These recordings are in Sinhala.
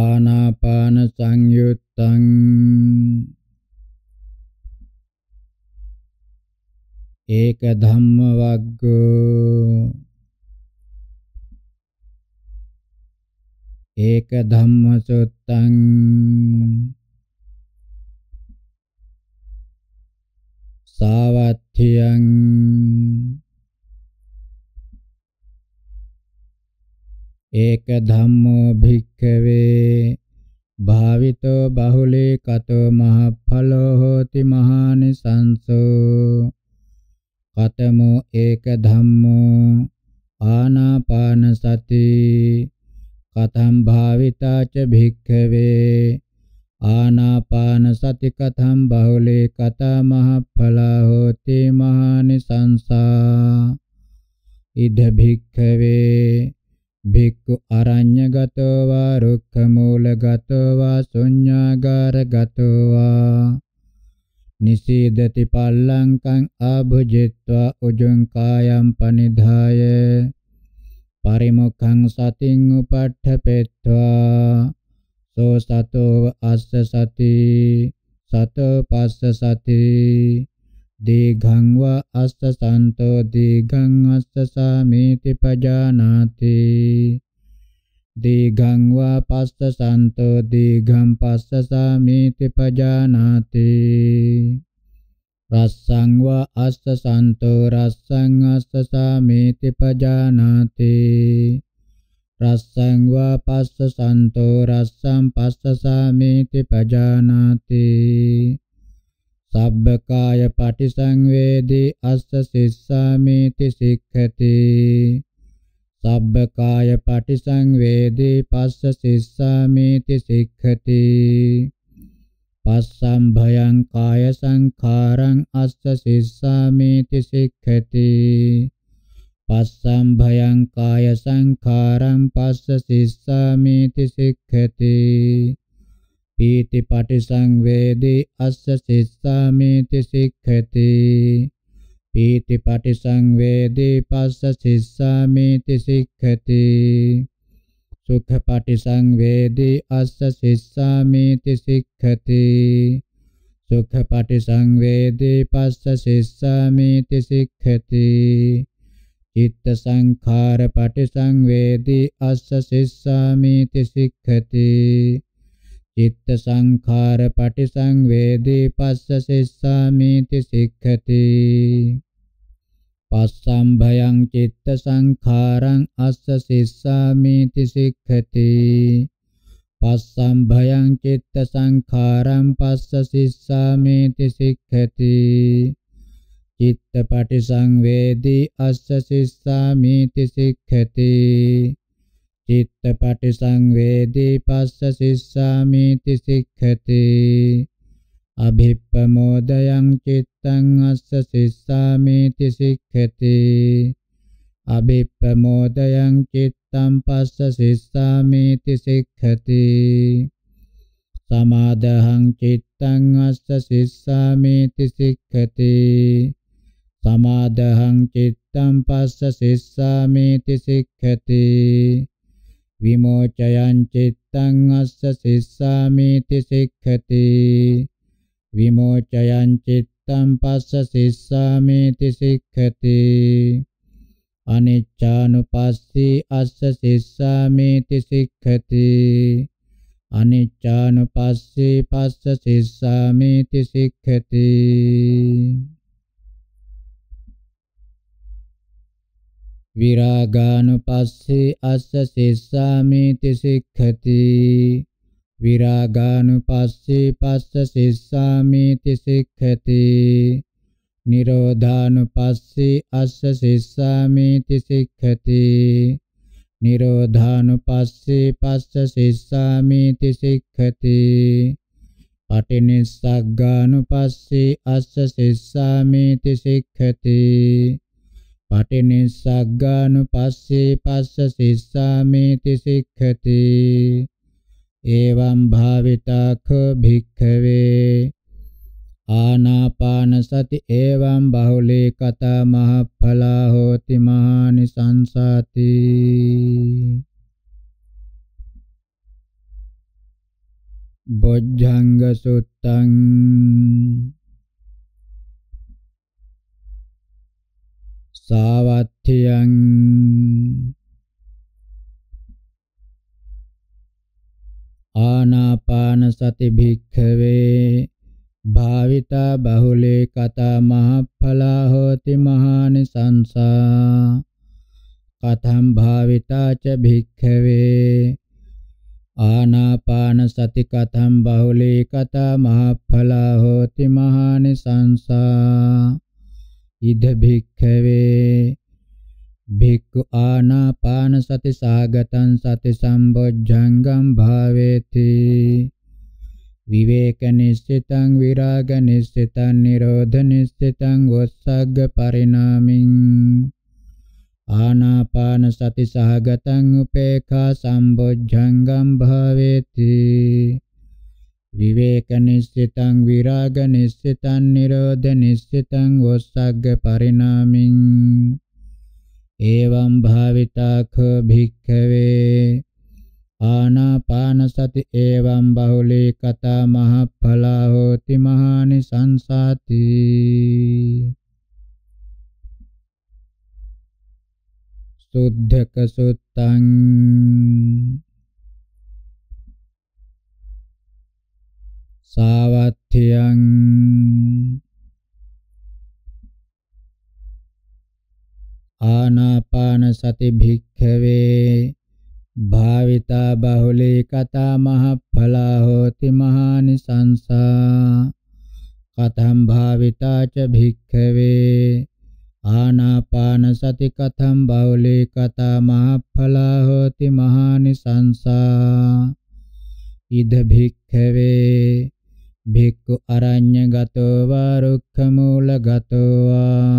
ආනාපාන සංයුත්තං ඒක ධම්ම වග්ගෝ ඒක ධම්ම සුත්තං සාවත්ථියං ඒක ධම්මෝ භික්ඛවේ භාවිතෝ බහුලී කතෝ මහඵලෝ හෝති මහානිසංසෝ කතමෝ ඒක ධම්මෝ ආනාපාන සති කතම් භාවිතාච භික්ඛවේ ආනාපාන සති කතම් බහුලේ කතා මහඵලා හෝති මහානිසංසා ඉද භික්ඛවේ භික්ඛු අරඤ්‍යගතෝ වා රුක්ඛමූලගතෝ වා ශුඤ්ඤාගාරගතෝ වා නිසීදති පල්ලංකං ආභුජිත්වා උජුං කායම් පනිධාය පරිමුඛං සතින් උපට්ඨපෙත්වා සෝ සතෝ අස්ස සති සතෝ පස්ස සති දීඝං වා අස්ස සන්තෝ දීඝං අස්ස සාමේති පජානාති දීඝං වා පස්ස සන්තෝ දීඝං පස්ස සාමේති පජානාති රස්සං වා අස්ස සන්තෝ රස්සං අස්ස සාමේති පජානාති රස්සං වා පස්ස සන්තෝ රස්සං පස්ස සාමේති පජානාති සබ්බකාය පටිසංවේදී අස්ස සිස්සාමේති සික්ඛති සබ්බකාය පටිසංවේදී පස්ස සිස්සාමේති සික්ඛති පස්සම් භයං කාය සංඛාරං අස්ස සිස්සාමේති සික්ඛති පස්සම් භයං කාය සංඛාරං පස්ස සිස්සාමේති සික්ඛති පීති පටිසංවේදී අස්ස සිස්සාමීති සික්ඛති පීති පටිසංවේදී පස්ස සිස්සාමීති සික්ඛති සුඛ පටිසංවේදී අස්ස සිස්සාමීති සික්ඛති සුඛ පටිසංවේදී පස්ස සිස්සාමීති සික්ඛති චිත්ත සංඛාර පටිසංවේදී අස්ස සිස්සාමීති සික්ඛති චිත්ත සංඛාර පටිසංවේදී පස්ස සිස්සාමීති සික්ඛති පස්සම් භයං චිත්ත සංඛාරං අස්ස සිස්සාමීති සික්ඛති පස්සම් භයං චිත්ත සංඛාරං පස්ස සිස්සාමේති සික්ඛති චිත්ත පටිසංවේදී අස්ස සිස්සාමේති සික්ඛති චිත්තපටි සංවේදී පස්ස සිස්සාමිති සික්ඛති අභිප්පමෝදයං චිත්තං අස්ස සිස්සාමිති සික්ඛති අභිප්පමෝදයං චිත්තං පස්ස සිස්සාමිති සික්ඛති සමාදහං චිත්තං අස්ස සිස්සාමිති සික්ඛති සමාදහං චිත්තං පස්ස සිස්සාමිති සික්ඛති විමෝචයං චිත්තං අස්ස සිස්සාමිති සික්ඛති විමෝචයං චිත්තං පස්ස සිස්සාමිති සික්ඛති අනිච්ඡානුපස්සී අස්ස සිස්සාමිති සික්ඛති අනිච්ඡානුපස්සී පස්ස සිස්සාමිති සික්ඛති විරාගානුපස්සේ අස්ස සිස්සාමිති සික්ඛති විරාගානුපස්සේ පස්ස සිස්සාමිති සික්ඛති නිරෝධානුපස්සේ අස්ස සිස්සාමිති සික්ඛති නිරෝධානුපස්සේ පස්ස සිස්සාමිති සික්ඛති පටිනිස්සග්ගානුපස්සේ අස්ස සිස්සාමිති සික්ඛති පටිනිස්සග්ගානුපස්සේ පස්ස සිස්සාමේති සික්ඛති එවං භාවිතාඛ භික්ඛවේ ආනාපාන සති එවං බහුලී කතා මහඵලා හෝති මහානි සංසාති බොජ්ජංග සුත්තං සාවත්්‍යයන් ආනාපාන සති භික්ඛවේ භාවිතා බහුලේ කතා මහප්ඵලා හෝති මහානි සංසා කතම් භාවිතා ච භික්ඛවේ ආනාපාන සති කතම් බහුලේ කතා මහප්ඵලා හෝති මහානි සංසා ඉද භික්ඛවේ භික්ඛු ආනාපාන සති සාගතං සති සම්බොජ්ජංගම් භාවේති විවේක නිස්සිතං විරාග නිස්සිතං නිරෝධ නිස්සිතං වස්සග්ග පරිණාමින් ආනාපාන සති සහගතං උපේඛා සම්බොජ්ජංගම් භාවේති විවේක නිස්සිතං විරාග නිස්සිතං නිරෝධ නිස්සිතං වස්සග්ග පරිණාමින් එවං භාවිතාඛ භික්ඛවේ ආනාපාන සති එවං බහුලී කතා මහඵලා හෝති මහානි සංසාති සුද්ධක සුත්තං සාවත්ථයං ආනාපාන සති භික්ඛවේ භාවිතා බහුලී කතා මහඵලා හෝති මහානිසංසා කතම් භාවිතා ච භික්ඛවේ ආනාපාන සති කතම් බහුලී කතා මහඵලා හෝති මහානිසංසා ඉද භික්ඛවේ භික්ඛු අරඤ්‍ය ගතෝ වා රුක්ඛ මූල ගතෝ වා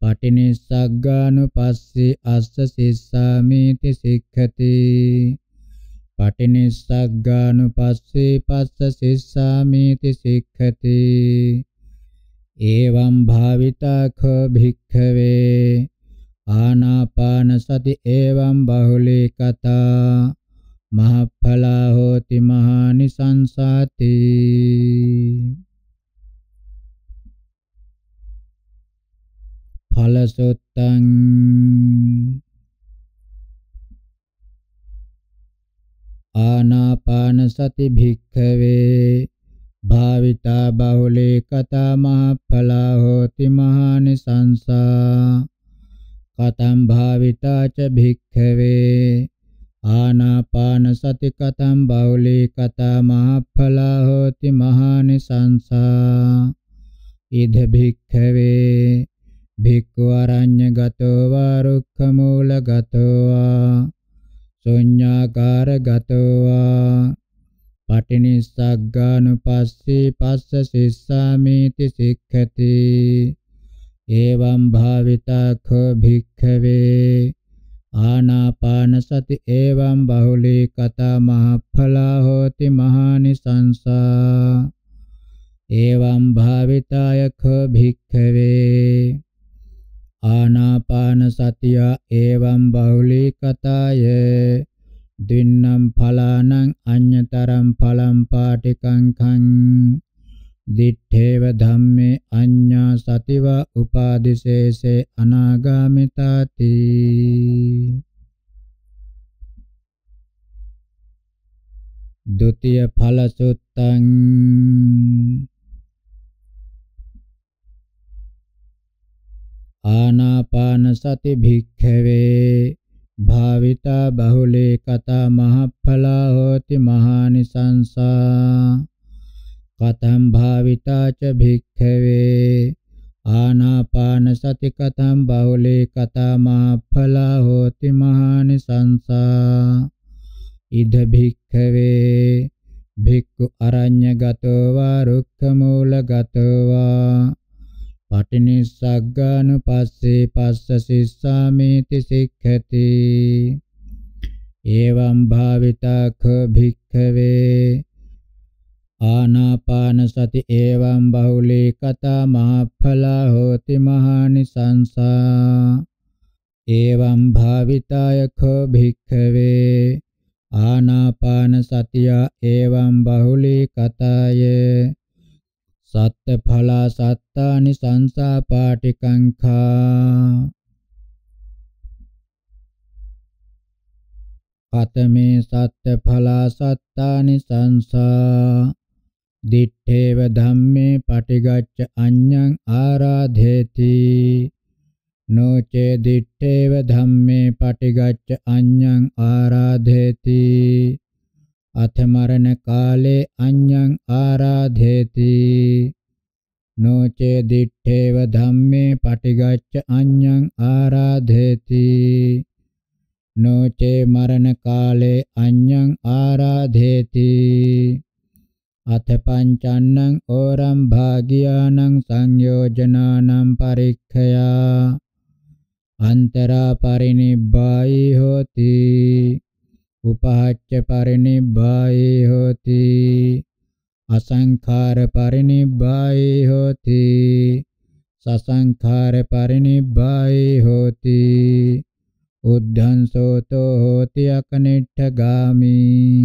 පටිනිස්සග්ගානුපස්සී අස්ස සිස්සාමිති සික්ඛති පටිනිස්සග්ගානුපස්සී පස්ස සිස්සාමිති සික්ඛති එවං භාවිතාඛෝ භික්ඛවේ ආනාපාන සති එවං බහුලී කතා මහඵලා හෝති මහානිසංසාති ඵලසොත්තං ආනාපාන සති භික්ඛවේ භාවිතා බහුලේ කතා මහඵලා හෝති මහානිසංසා කතම් භාවිතා ච භික්ඛවේ ආනාපාන සති කතම් බෞලී කතා මහඵලා හෝති මහානිසංසා ඉද භික්ඛවේ භික්ඛු අරඤ්ඤ ගතෝ වා රුක්ඛ මූල ගතෝ වා ශුඤ්ඤාකාර ගතෝ වා පටිනිස්සග්ගානුපස්සී පස්ස සිස්සාමීති සික්ඛති එවම් භාවිතා කෝ භික්ඛවේ ආනාපානසති එවං බහුලී කතා මහඵලා හෝති මහානිසංසා එවං භාවිතාය ඛ භික්ඛවේ ආනාපානසතිය එවං බහුලී කතාය දින්නම් ඵලානං අඤ්‍යතරම් ඵලම් පාටිකං khං දිත්තේව ධම්මේ අඤ්ඤා සතිව උපාදිසේසේ අනාගාමිතාති දුතිය ඵලසුත්තං ආනාපාන සති භික්ඛවේ භාවිතා බහුලේ කතා මහඵලා හෝති මහානිසංසා කතම් භාවිතාච භික්ඛවේ ආනාපාන සති කතම් බහුලේ කතා මහඵලා හෝති මහානිසංසා ඉද භික්ඛවේ භික්ඛු අරඤ්‍ය ගතෝ වා රුක්ඛ මූල ගතෝ වා පටිනිස්සග්ගානුපස්සේ පස්ස සිස්සාමේති සික්ඛති එවම් භාවිතාඛ භික්ඛවේ ආනාපාන සති එවං බහුලී කතා මහඵලා හෝති මහානිසංසා එවං භාවිතාය කෝ භික්ඛවේ ආනාපාන සතිය එවං බහුලී කතාය සත්ඵලා සත්තානි සංසා පාටිකංඛා කතමේ සත්‍ය ඵලා සත්තානි සංසා දිත්තේව ධම්මේ පටිගච්ඡ අඤ්ඤං ආරාධේති නොචේ දිත්තේව ධම්මේ පටිගච්ඡ අඤ්ඤං ආරාධේති අතමරණ කාලේ අඤ්ඤං ආරාධේති නොචේ දිත්තේව ධම්මේ පටිගච්ඡ අඤ්ඤං ආරාධේති නොචේ මරණ කාලේ අඤ්ඤං ආරාධේති අත පංචන්නං ඕරම් භාගියානං සංයෝජනානම් පරික්ඛයා අන්තරා පරිනිබ්බායි හෝති උපහච්ච පරිනිබ්බායි හෝති අසංඛාර පරිනිබ්බායි හෝති සසංඛාර පරිනිබ්බායි හෝති උද්ධං සෝතෝ හෝති අකනිට්ඨ ගාමී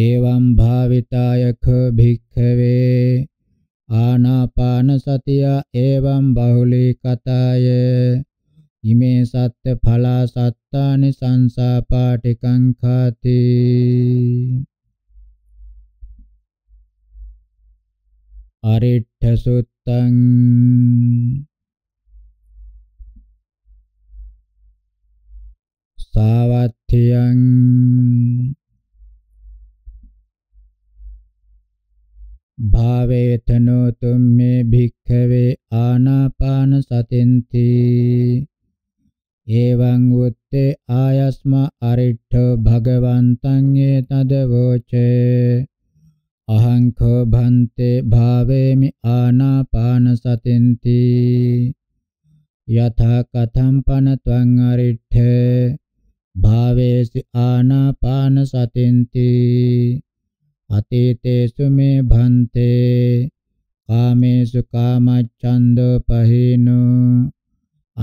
एवं भावितायख भिक्खवे ආනාපානසතිය එවම් බහුලී කතාය ඉමේ සත්‍ය ඵලා සත්තානි සංසාපාටිකං khati අරිට්ඨ සුත්තං සාවත්තියං භාවේතනෝ මේ භික්ඛවේ ආනාපාන සතින්ති එවං උත්තේ ආයස්ම අරිට්ඨ භගවන්තං ඒතදවෝචේ අහං කෝ භන්තේ භාවේමි ආනාපාන සතින්ති යථා කතම් පන ත්වං අරිට්ඨ භාවේසි ආනාපාන සතින්ති අතීතේසු මේ භන්තේ කාමේසු කාමච්ඡන්දපහිනු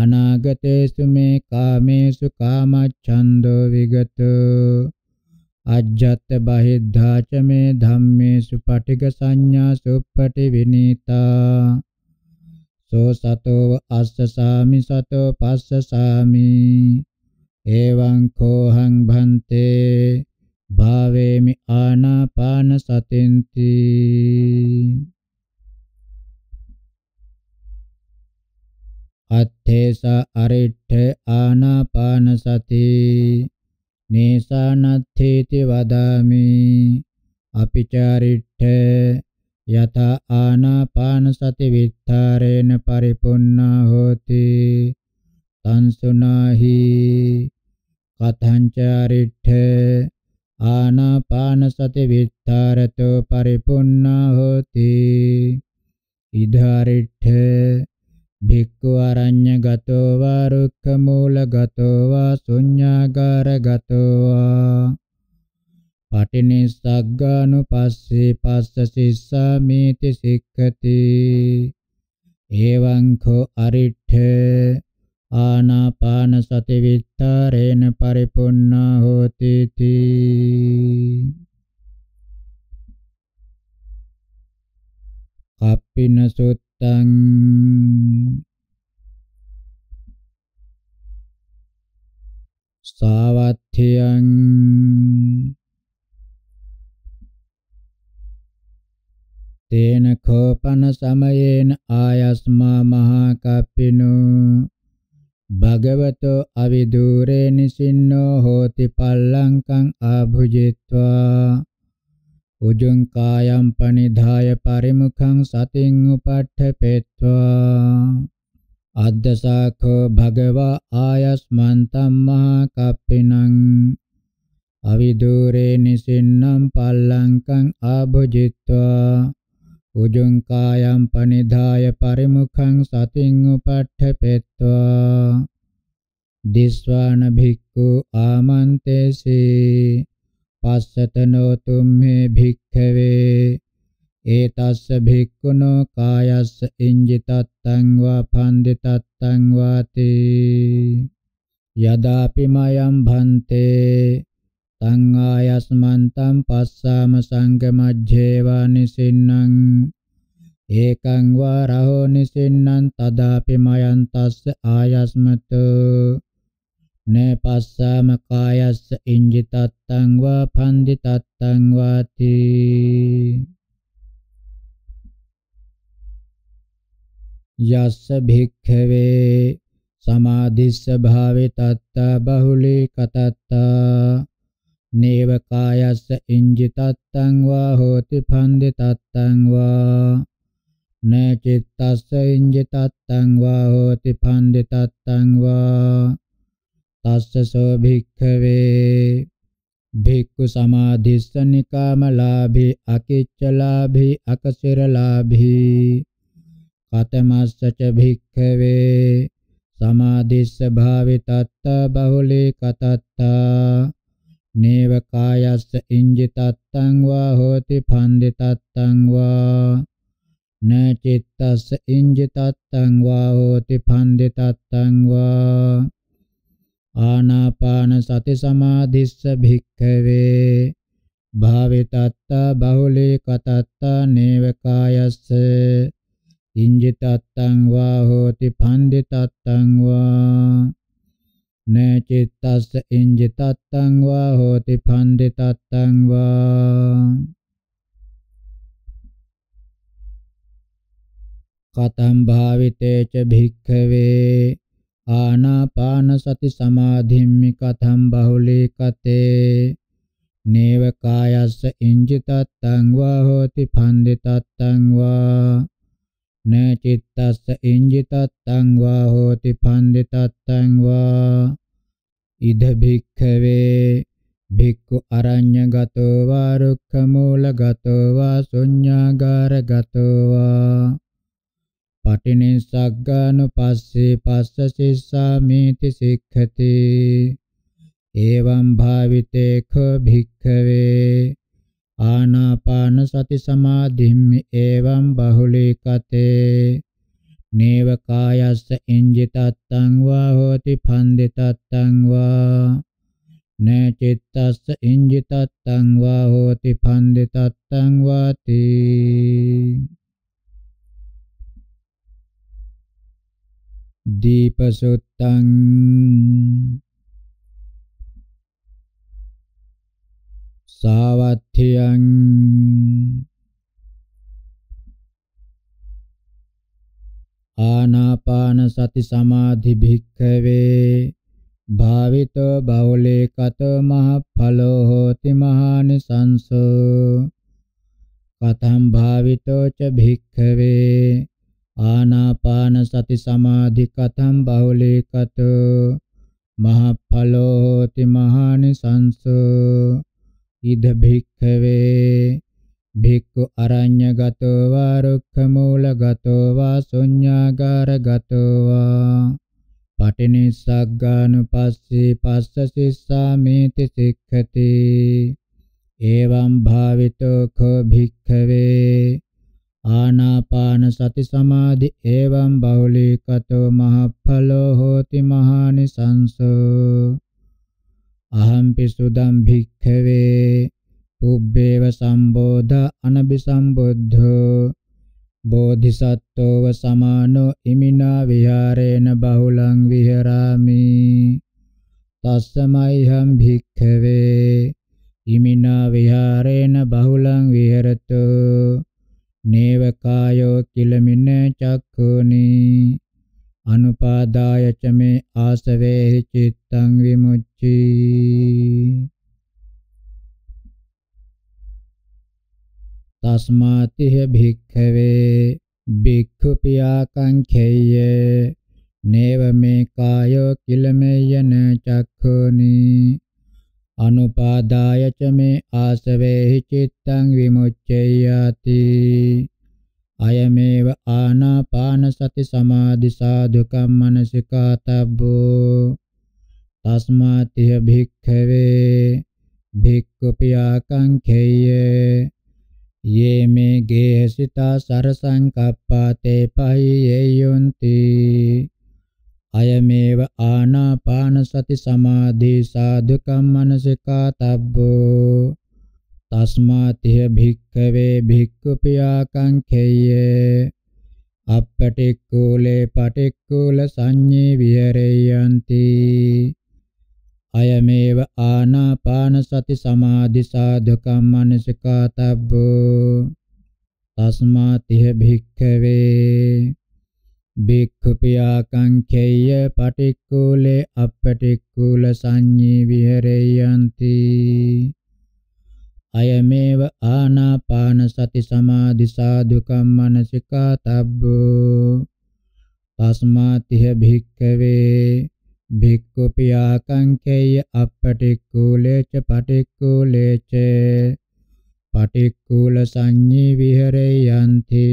අනාගතේසු මේ කාමේසු කාමච්ඡන්දෝ විගත අජ්ජත් බහිද්ධාච මේ ධම්මේසු පටිග සංඥා සුප්පටි විනීතා සෝ සතෝ අස්සසාමි සතෝ පස්සසාමි එවං කෝහං භන්තේ භාවේමි ආනාපාන සතින්ති අත්තේස අරිට්ඨ ආනාපාන සති නේසානත්තේති වදාමි අපිචාරිට්ඨ යත ආනාපාන සති විත්තරේන පරිපුන්නා හෝති තං සුනාහි කතං චාරිට්ඨ ආනාපාන සති විත්තරතෝ පරිපුන්නා හොති ඉදාරිට්ඨ භික්ඛු අරඤ්ඤ ගතෝ වා රුක්ඛ මූල ගතෝ වා ශුඤ්ඤාගාර ගතෝ වා පටිනිස්සග්ගානුපස්සේ පස්ස සිස්සාමේති සික්ඛති එවං කෝ අරිට්ඨ ආනාපාන සති විත්තරේන පරිපුන්නා හෝති තී කප්පින සුත්තං සාවත්ථියං තේන කෝපන සමයේන ආයස්මා මහා කප්පිනෝ භගවතෝ අවිදූරේ නිසින්නෝ හෝති පල්ලංකං ආභුජිත්වා උජුං කායම් පනිධාය පරිමුඛං සතින් උපට්ඨපෙත්වා අද්දසාඛෝ භගවා ආයස්මන් තම්මා කප්පිනං අවිදූරේ නිසින්නම් පල්ලංකං ආභුජිත්වා උජුං කායම් පනිදාය පරිමුඛං සතින් උපට්ඨපෙත්වා දිස්වාන භික්ඛු ආමන්තේසී පස්සතනෝ තුම්මේ භික්ඛවේ ඒතස්ස භික්ඛුනෝ කායස්ස ඉංජිතත්තං වා පන්දිතත්තං වාති යදාපි මයම් භන්තේ තං ආයස්මන්තං පස්සාම සංගමජ්ජේ වා නිසින්නම් ඒකං වා රහෝ නිසින්නම් තදාපි මයං තස්ස ආයස්මතු නේ පස්සාම කායස්ස ඉංජි තත්තං වා පන්දි තත්තං වාති යස්ස භික්ඛවේ සමාධිස්ස භාවේ තත්තා බහුලී කතත්තා නේව කායස්ස ඉංජි තත්තං වා හෝති භන්දි තත්තං වා න චිත්තස්ස ඉංජි තත්තං වා හෝති භන්දි තත්තං වා තස්ස සෝ භික්ඛවේ භික්ඛු සමාධිස්ස නිකාමලාභී අකිච්චලාභී අකසිරලාභී කතමස්ස ච භික්ඛවේ සමාධිස්ස භාවිතත්ත බහුලී කතත්තා නේව කායස්ස ඉංජි තත්තං වා හෝති ඵන්දි තත්තං වා න චිත්තස්ස ඉංජි තත්තං වා හෝති ඵන්දි තත්තං වා ආනාපාන සති සමාධිස්ස භික්ඛවේ භාවිතත්තා බහුලී කතත්තා නේව කායස්ස ඉංජි තත්තං වා හෝති ඵන්දි තත්තං වා න චිත්තස්ස ඉංජි තත්තං වා හෝති ඵන්දි තත්තං වා කතම් භාවිතේ ච භික්ඛවේ ආනාපාන සති සමාධිම්මි කතම් බහුලී කතේ නේව කායස්ස ඉංජි තත්තං වා හෝති ඵන්දි තත්තං වා න චිත්තස්ස ඉංජිතත්තං වා හෝති පන්දිතත්තං වා ඉද භික්ඛවේ භික්ඛු අරඤ්ඤගතෝ වා රුක්ඛමූලගතෝ වා ශුඤ්ඤාගාරගතෝ වා පටිනිස්සග්ගානුපස්සේ පස්ස සිස්සාමේති සික්ඛති එවං භාවිතේඛ භික්ඛවේ ආනාපාන සති සමාධිම්මි එවං බහුලීකතේ නේව කායස්ස ඉංජිතත්තං වා හෝති පන්දිතත්තං වා න චිත්තස්ස ඉංජිතත්තං වා හෝති පන්දිතත්තං වාති දීපසුත්තං සාවත්ථියං ආනාපාන සති සමාධි භික්ඛවේ භාවිතෝ බහුලේ කතෝ මහඵලෝ හෝති මහානිසංසෝ කතම් භාවිතෝ ච භික්ඛවේ ආනාපාන සති සමාධි කතම් බහුලේ කතෝ මහඵලෝ හෝති මහානිසංසෝ ඉද භික්ඛවේ භික්ඛු අරඤ්‍යගතෝ වා රුක්ඛමූලගතෝ වා ශුඤ්ඤාගාරගතෝ වා පටිනිස්සග්ගානුපස්සී පස්ස සිස්සාමේති සික්ඛති එවං භාවිතෝ කෝ භික්ඛවේ ආනාපාන සති සමාධි එවං බහුලීකතෝ මහඵලෝ හෝති මහානිසංසෝ අහම්පි සුදම් භික්ඛවේ උබ්බේව සම්බෝධ අනබිසම්බුද්ධෝ බෝධිසත්වව සමානෝ ඉමිනා විහාරේන බහුලං විහරාමි තස්සමයිහම් භික්ඛවේ ඉමිනා විහාරේන බහුලං විහෙරතෝ නේව කායෝ කිලමින චක්ඛුනි අනුපාදාය ච මේ ආසවේ චිත්තං විමුච්චි තස්මාතිහ භික්ඛවේ භික්ඛු පියාකංඛේය නේව මේ කායෝ කිලමෙයන චක්ඛුනි අනුපාදාය ච මේ ආසවේ චිත්තං විමුච්චයාති අයමේව ආනාපාන සති සමාධි සාධකම් මනසිකාතබ්බෝ තස්මාතිහ භික්ඛවේ භික්ඛුපියාකංඛේය යේ මේ ගේහසිතා සරසංකප්පාතේ පහියේයොන්ති අයමේව ආනාපාන සති සමාධි සාධකම් මනසිකාතබ්බෝ තස්මාතිහ භික්ඛවේ භික්ඛු පියාකංඛේය අපටික්කුලේ පටික්කුල සංඤේ විහෙරෙයන්ති අයමේව ආනාපාන සති සමාධි සාධකම් මනසිකාතබ්බෝ තස්මාතිහ භික්ඛවේ භික්ඛුපියාකංඛේය පටික්කුලේ අපටික්කුල සංඤී විහෙරෙයන්ති අයමේව ආනාපාන සති සමාධි සාධුකම් මනසිකා තබ්බෝ තස්මාතිහ භික්ඛවේ භික්ඛු පියාකංකේය අපටික්කුලේච පටික්කුලේච පටික්කුල සංඤී විහෙරේ යන්ති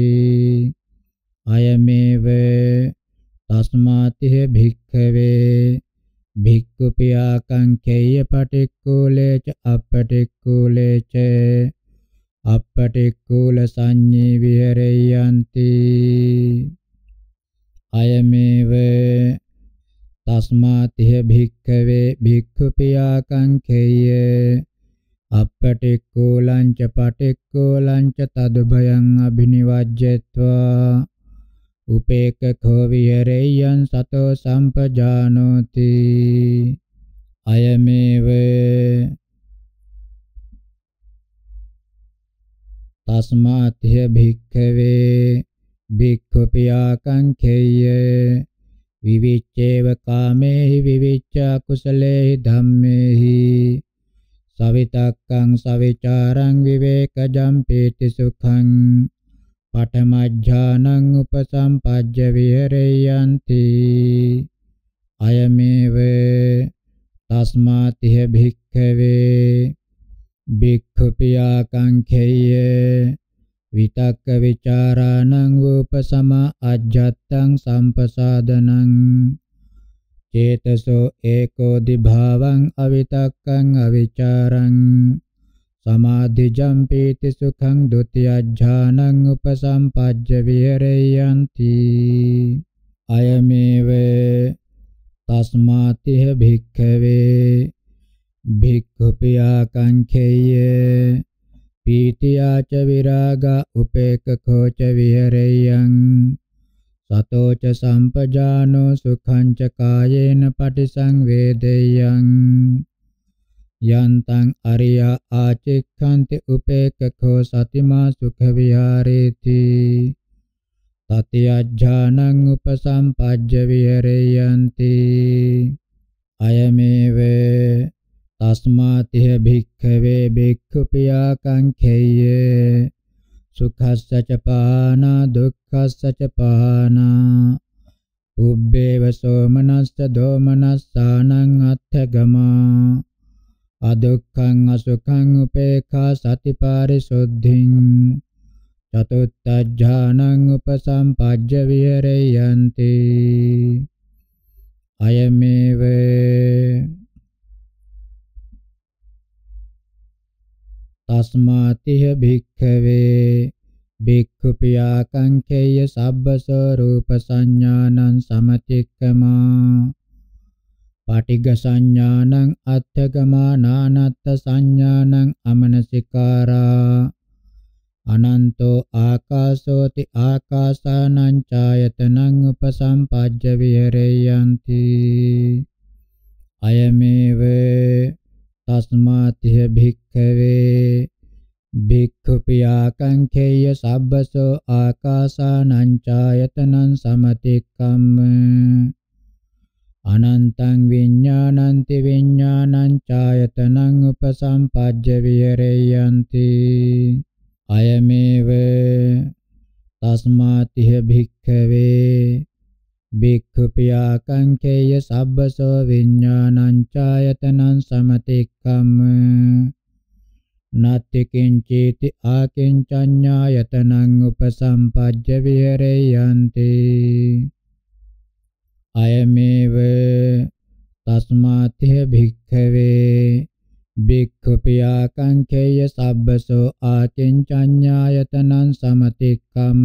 අයමේව තස්මාතිහ භික්ඛවේ භික්ඛු පියාකංකේය පටික්කුලේච අපටික්කුලේච අපටික්කුල සංඤේ විහෙරයන්ති අයමේව තස්මාතිහ භික්ඛවේ භික්ඛු පියාකංකේය අපටික්කුලං ච පටික්කුලං ච තදුභයං අබිනිවජ්ජත්වා උපේක්ඛෝ විහෙරෙයං සතෝ සම්පජානෝති අයමේව තස්මාත්‍ය භික්ඛවේ භික්ඛු පියාකංඛේය විවිච්ඡේව කාමේහි විවිච්ඡ කුසලේහි ධම්මේහි සවිතක්කං සවිචාරං විවේකජම් පීති සුඛං පඨමඥානං උපසම්පජ්ජ විහෙරෙයන්ති අයමේව තස්මාතිහ භික්ඛවේ භික්ඛුපියාකංඛේය විතක්ක විචාරාණං උපසම අජ්ජත්තං සම්පසාදනං චේතසෝ ඒකෝ දිභාවං අවිතක්කං අවිචාරං සමාධිජම්පීති සුඛං ဒ ුතියඥානං උපසම්පජ්ජ විහෙරෙයන්ති අයමේව තස්මාතිහ භික්ඛවේ භික්ඛුපියා කංඛේය පීතියාච විරාග උපේකඛෝච විහෙරෙයං සතෝච සම්පජානෝ සුඛං ච කායේන පටිසංවේදෙයං යන්තං අරියා ආචික්ඛන්ති උපේක්ඛෝ සතිමා සුඛ විහාරේති තති අජ්ජානං උපසම්පජ්ජ විහෙරේයන්ති අයමේව තස්මාතිහ භික්ඛවේ භික්ඛුපියා කංඛේය සුඛස්ස ච පානා දුක්ඛස්ස ච පානා උබ්බේව සෝමනස්ස දෝමනස්සානං අත්ථගමා adukkhaṃ asukhaṃ upekkha sati parishuddhiṃ චතුත්ථඥානං උපසම්පජ්ජ විහෙරයන්ති අයමේව තස්මාතිහ භික්ඛවේ භික්ඛු පියාකං කේය සබ්බ ස්වરૂප සංඥානං සමතික්කමා පටිඝ සංඥානං අත්ථගමානානත්ථ සංඥානං අමනසිකාරා අනන්තෝ ආකාශෝති ආකාසානං ඡායතනං උපසම්පජ්ජ විහෙරේයන්ති අයමේව තස්මාතිහ භික්ඛවේ භික්ඛු පියාකංඛේය සබ්බසෝ ආකාසානං ඡායතනං සමතික්කම්ම අනන්තං විඤ්ඤාණන්ති විඤ්ඤාණං ඡායතනං උපසම්පජ්ජ විහෙරෙයන්ති අයමේව තස්මාතිහ භික්ඛවේ භික්ඛුපියාකංකේය සබ්බසෝ විඤ්ඤාණං ඡායතනං සමතික්ඛම්ම නත්ති කිංචීති ආකින්චඤ්ඤායතනං උපසම්පජ්ජ විහෙරෙයන්ති අයමේව තස්මාතිහ භික්ඛවේ භික්ඛුපියාකංකේය සබ්බසෝ ආකින්චඤ්ඤායතනං සමතික්ඛම්ම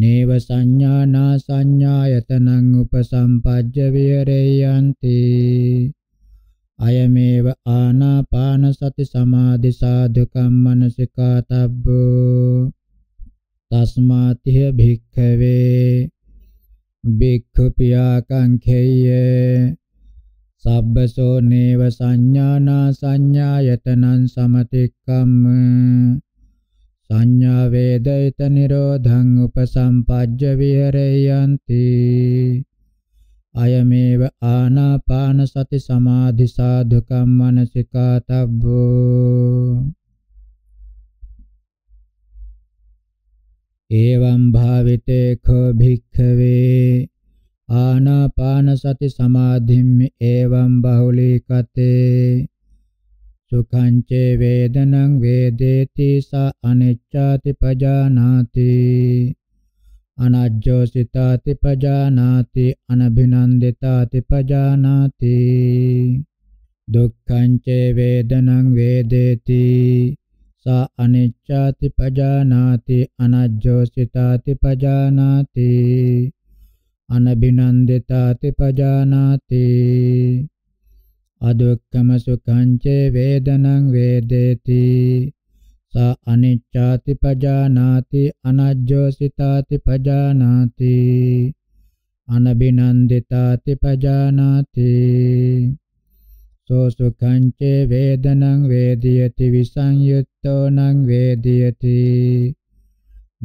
නේව සංඥානා සංඥායතනං උපසම්පජ්ජ විහෙරේයන්ති අයමේව ආනාපාන සති සමාධි සාධකම් මනසිකාතබ්බෝ තස්මාතිහ භික්ඛවේ භික්ඛු පියාකංඛේය සබ්බසෝ නේව සංඥානා සංඥායතනං සමතික්කම්ම සංඥා වේදිත නිරෝධං උපසම්පජ්ජ විහෙරයන්ති අයමේව ආනාපාන සති සමාධි සාධකම් මනසිකාතබ්බෝ එවං භාවිතේ ඛ භික්ඛවේ ආනාපාන සති සමාධිම්ම එවං බහුලීකතේ සුඛං චේ වේදනං වේදේති සා අනිච්ඡාති පජානාති අනජ්ජෝසිතාති පජානාති අනභිනන්දිතාති පජානාති දුක්ඛං චේ වේදනං වේදේති सा अनिच्छाति पजानाति अनज्जोषिताति पजानाति अनभिनन्दिताति पजानाति अदुःखम सुखं च वेदनं वेदेति सा अनिच्छाति पजानाति अनज्जोषिताति पजानाति अनभिनन्दिताति पजानाति සෝසුඛංචේ වේදනං වේදියති විසංයුත්තෝ නං වේදියති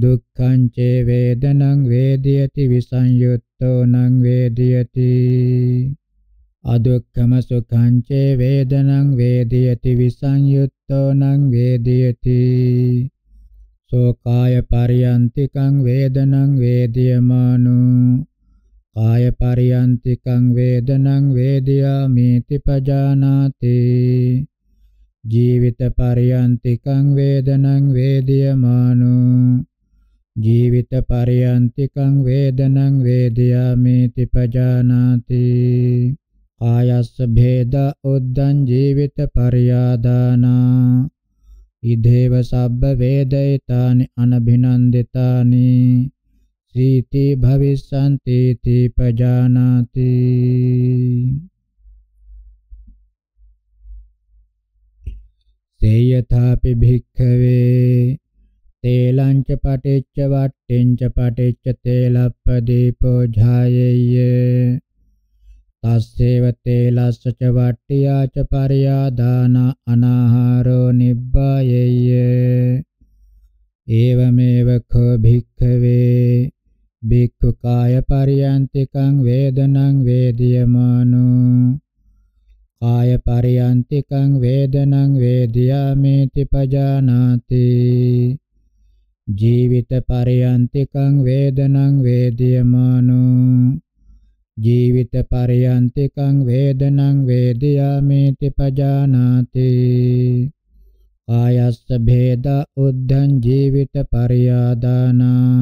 දුක්ඛං චේ වේදනං වේදියති විසංයුත්තෝ නං වේදියති අදුක්ඛම සුඛං චේ වේදනං වේදියති විසංයුත්තෝ නං වේදියති සෝකාය පරියන්තිකං වේදනං වේදියමානෝ කාය පරියන්තිකං වේදනං වේදයාමේති පජානාති ජීවිත පරියන්තිකං වේදනං වේදයමානෝ ජීවිත පරියන්තිකං වේදනං වේදයාමේති පජානාති කායස්ස භේද උද්දං ජීවිත පරියාදානා ඉදේව සබ්බ වේදිතානි අනභිනන්දිතානි සීති භවිස්සන්ති තීපජානාති සේයථාපි භික්ඛවේ තේලංච පටිච්ච වට්ඨෙන්ච පටිච්ච තේලප්පදීපෝ ඡායෙය්‍ය තස්සේව තේලස්ස ච වට්ඨියා ච පරියාදාන අනාහාරෝ නිබ්බායෙය්‍ය ඒවමේව කෝ භික්ඛවේ භික්ඛු කාය පරියන්තිකං වේදනං වේදියමානෝ කාය පරියන්තිකං වේදනං වේදියාමේති පජානාති ජීවිත පරියන්තිකං වේදනං වේදියමානෝ ජීවිත පරියන්තිකං වේදනං වේදියාමේති පජානාති කායස්ස භේද උද්ධං ජීවිත පරියාදානා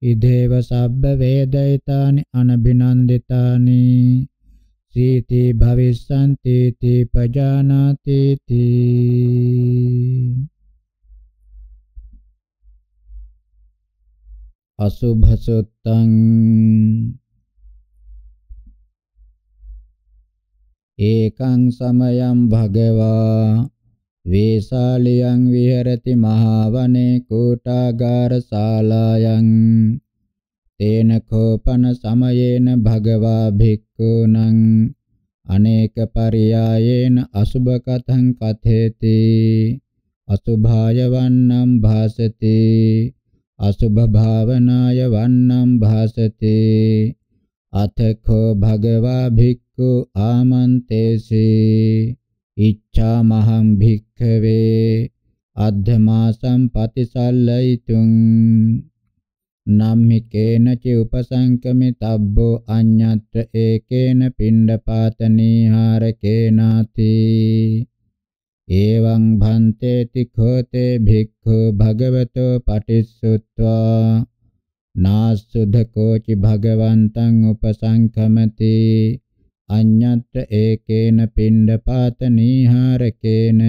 ඉදේව සබ්බ වේදිතානි අනබිනන්දිතානි සීති භවිස්සන්ති තී පජානාති තී අසුභසුත්තං ඒකං සමයං භගවා වේසාලියං විහෙරති මහවනේ කූටාගාර ශාලායන් තේන කෝපන සමයේන භගවා භික්ඛුනං අනේක පරියායේන අසුභ කතං කතේති අසුභාය වන්නම් භාසති අසුභ භාවනාය වන්නම් භාසති අතකෝ භගවා භික්ඛු ආමන්තේසි ඉච්ඡා මහං භික්ඛු භික්ඛවේ අද්ධමා සම්පතිසල්ලයිතුං නම්මිකේන ච උපසංකමිතබ්බෝ අඤ්ඤත්‍ර ඒකේන පිණ්ඩපාතනීහාරකේනාති එවං භන්තේ තිඛෝතේ භික්ඛු භගවතෝ පටිස්සුත්වා නාසුධකෝචි භගවන්තං උපසංකමති අඤ්ඤත්ත ඒකේන පිණ්ඩපාත නීහාරකේන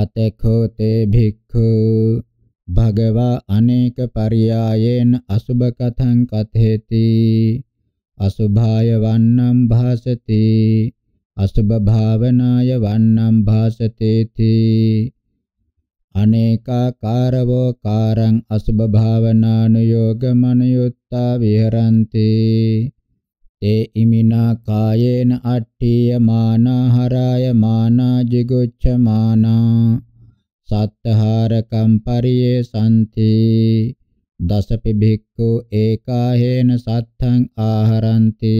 අතඛෝ තේ භික්ඛු භගවා අනේක පරියායේන අසුභ කතං කතේති අසුභාය වන්නම් භාසති අසුභ භාවනාය වන්නම් භාසතේති අනේකාකාරවෝ කාරං අසුභ භාවනානුയോഗමනයුත්තා විහරಂತಿ තේ ඉමිනා කායේන අට්ඨිය මානහරාය මානා jiguccha mana සත්තහාරකම් පරියේ සම්ති දසපි භික්ඛු ඒකාහේන සත්තං ආහරಂತಿ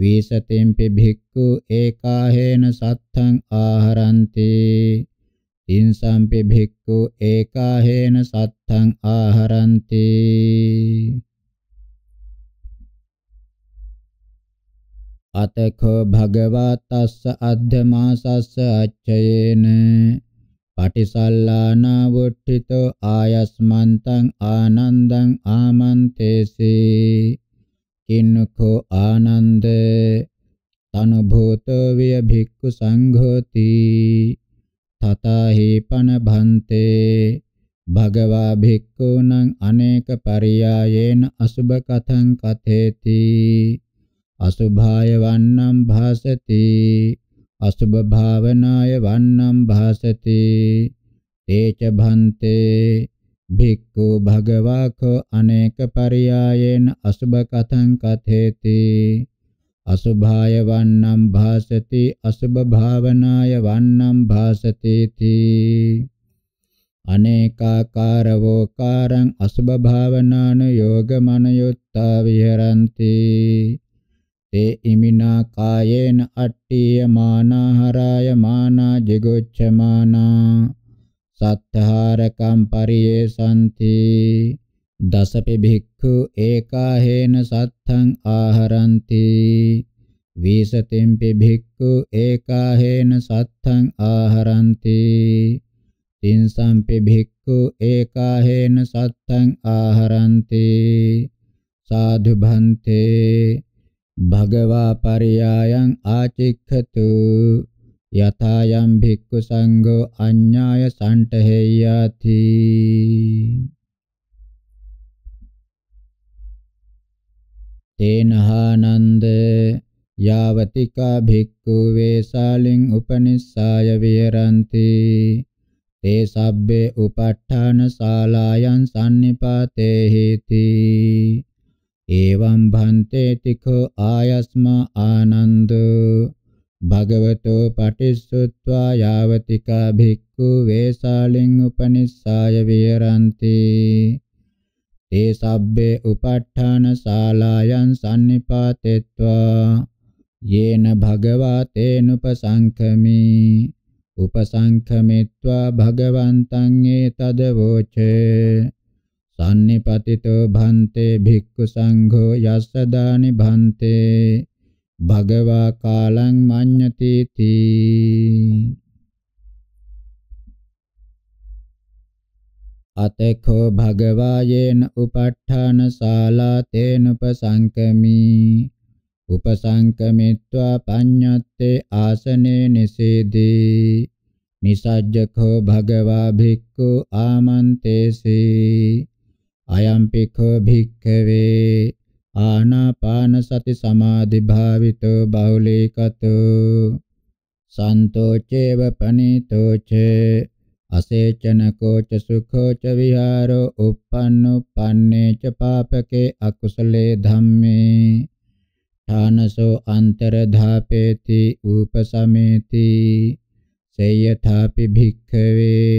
වීසතිම්පි භික්ඛු ඒකාහේන සත්තං ආහරಂತಿ ඉන්සම්පි භික්ඛු ඒකාහේන සත්තං ආහරಂತಿ අතකෝ භගවතස්ස අධ්‍යමාසස්ස අච්චයේන පටිසල්ලානා වුට්ඨිතෝ ආයස්මන්තං ආනන්දං ආමන්තේසී කින්නකෝ ආනන්ද තනුභූතෝ විය භික්ඛු සංඝෝති තථා හේපන භන්තේ භගවා භික්ඛුනං අනේක පරියායේන අසුභ කතං කතේති අසුභාය වන්නම් භාසති අසුභ භාවනාය වන්නම් භාසති තේච භන්තේ භික්ඛු භගවාඛ අනේක පරියායේන අසුභ කතං කතේති අසුභාය වන්නම් භාසති අසුභ භාවනාය වන්නම් භාසති තී අනේකාකාර වූ කාරං අසුභ භාවනාන යෝග මනයුත්තා විහෙරಂತಿ තේ ඉමිනා කායේන අට්ඨිය මානහරාය මානා jigocchamaana සත්තාරකම් පරියේසanti දසපි භික්ඛු ඒකාහේන සත්තං ආහරಂತಿ වීසතිම්පි භික්ඛු ඒකාහේන සත්තං ආහරಂತಿ තින්සම්පි භික්ඛු ඒකාහේන සත්තං ආහරಂತಿ සාදු භන්තේ භගවා පරියායං ආචික්ඛතු යථායම් භික්ඛු සංඝෝ අඤ්ඤාය සණ්ඨහෙය්‍යාති තේනහානන්ද යාවතිකා භික්ඛු වේසාලින් උපනිස්සාය විහෙරಂತಿ තේ සබ්බේ උපට්ඨාන ශාලායන් sannipātē hīti එවං භන්තේ තිඛෝ ආයස්මා ආනන්දෝ භගවතෝ පටිසුත්වා යාවතිකා භික්ඛු වේසාලින් උපනිස්සාය විහෙරಂತಿ තේ සබ්බේ උපට්ඨාන ශාලායන් සම්නිපාතෙත්වා යේන භගවා තේනුපසංඛමි උපසංඛමෙත්වා භගවන්තං ඒතද වෝචේ සම්නිපතිතෝ භන්තේ භික්ඛු සංඝෝ යස්ස දානි භන්තේ භගවා කාලං මඤ්ඤති තී අතේඛෝ භගවායේන උපට්ඨාන ශාලා තේන උපසංකමී උපසංකමිත්වා පඤ්ඤත්තේ ආසනේ නිසේදී නිසජ්ජකෝ භගවා භික්ඛු ආමන්තේසේ අයම්පිඛෝ භික්ඛවේ ආනාපාන සති සමාධි භාවිතෝ බහුලීකතෝ සන්තෝචේව පනීතෝචේ අසේචනකෝ ච සුඛෝ ච විහාරෝ uppannuppanne ච පාපකේ අකුසලේ ධම්මේ ථානසෝ අන්තරධාපේති උපසමේති සේයථාපි භික්ඛවේ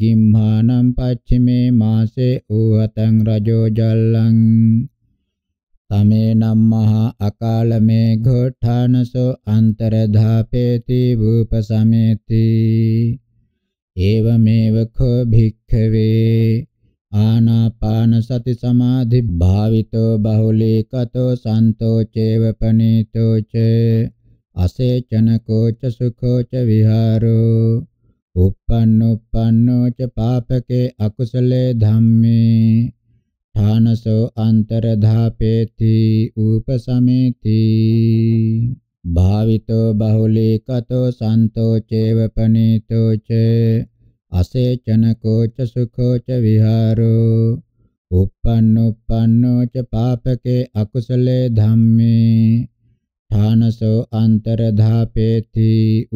ගිම්හානම් පච්චිමේ මාසේ ඌහතං රජෝ ජල්ලං තමේ නම්මහා අකාලමේ ඝෝඨානසෝ අන්තරධාපේති භූපසමේති एवमेव ख भिक्खवे ආනාපාන සති සමාධි භාවිතෝ බහුලී කතෝ සන්තෝ චේව පනීතෝ ච අසේචනකෝ ච සුඛෝ ච විහාරෝ uppannuppanno ca papake akusale dhamme thanaso antaradhapeti upasameti භාවිතෝ බහුලීකතෝ සන්තෝ චේව පනීතෝ ච අසේචනකෝ ච සුඛෝ ච විහාරෝ uppannuppanno ca papake akusale dhamme thanaso antaradhapeti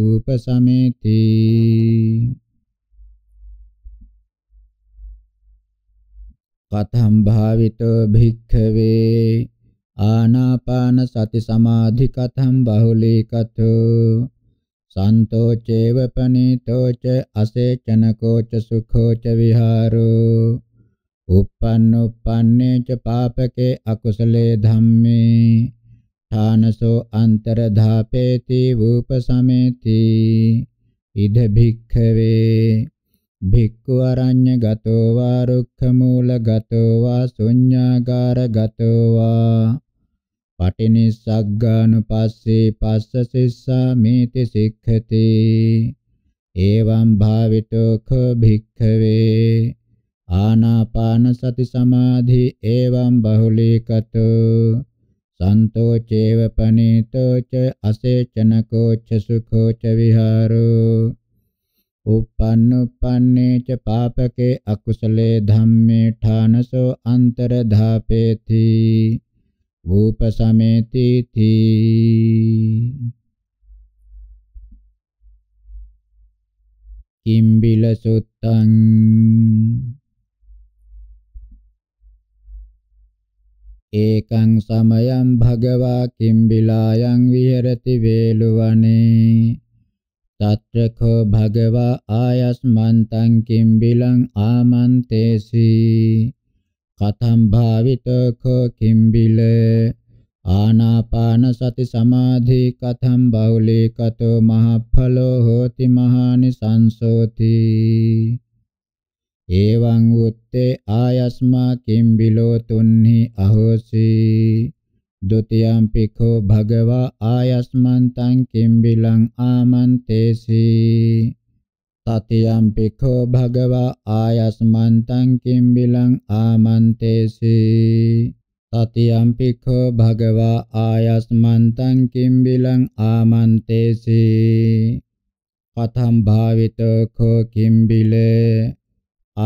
upasameti katham bhavito bhikkave ආනාපාන සති සමාධි කතම් බහුලීකතෝ සන්තෝ චේව පනීතෝ ච අසේචනකෝ ච සුඛෝ ච විහාරෝ uppannuppanne ca papake akusale dhamme thanaso antaradhapeti vupasameti idha bhikkhave භික්ඛු අරඤ්‍ය ගතෝ වා රුක්ඛ මූල ගතෝ වා ශුඤ්ඤාගාර ගතෝ වා පටිනිස්සග්ගානුපස්සේ පස්ස සිස්සා මේති සික්ඛති එවං භාවිතෝ ඛ භික්ඛවේ ආනාපාන සති සමාධි එවං බහුලීකතෝ සන්තෝචේව පනීතෝච අසේචනකෝච සුඛෝච විහාරෝ uppannuppanne ca papake akusale dhamme thanaso antaradhapethi upasameti thi kimbila suttang ekang samayam bhagavā kimbilayang viharati veluwane తత్రకో భగవ ఆయస్మంతం కిం బిలం ఆమంతేసి కథం భావితకో కిం బిలే ආනාපාන සති සමාධි කතම් බෞලීකතෝ මහඵලෝ හෝති මහානිසංසෝති එවං උත්තේ ආයස්මා කිම්බිලෝ තුන්හි අහෝසී දුතියම් පිඛෝ භගවා ආයස්මන්තං කිම්බිලං ආමන්තේසි තතියම් පිඛෝ භගවා ආයස්මන්තං කිම්බිලං ආමන්තේසි තතියම් පිඛෝ භගවා ආයස්මන්තං කිම්බිලං ආමන්තේසි කතම් භාවිතෝ කෝ කිම්බිලේ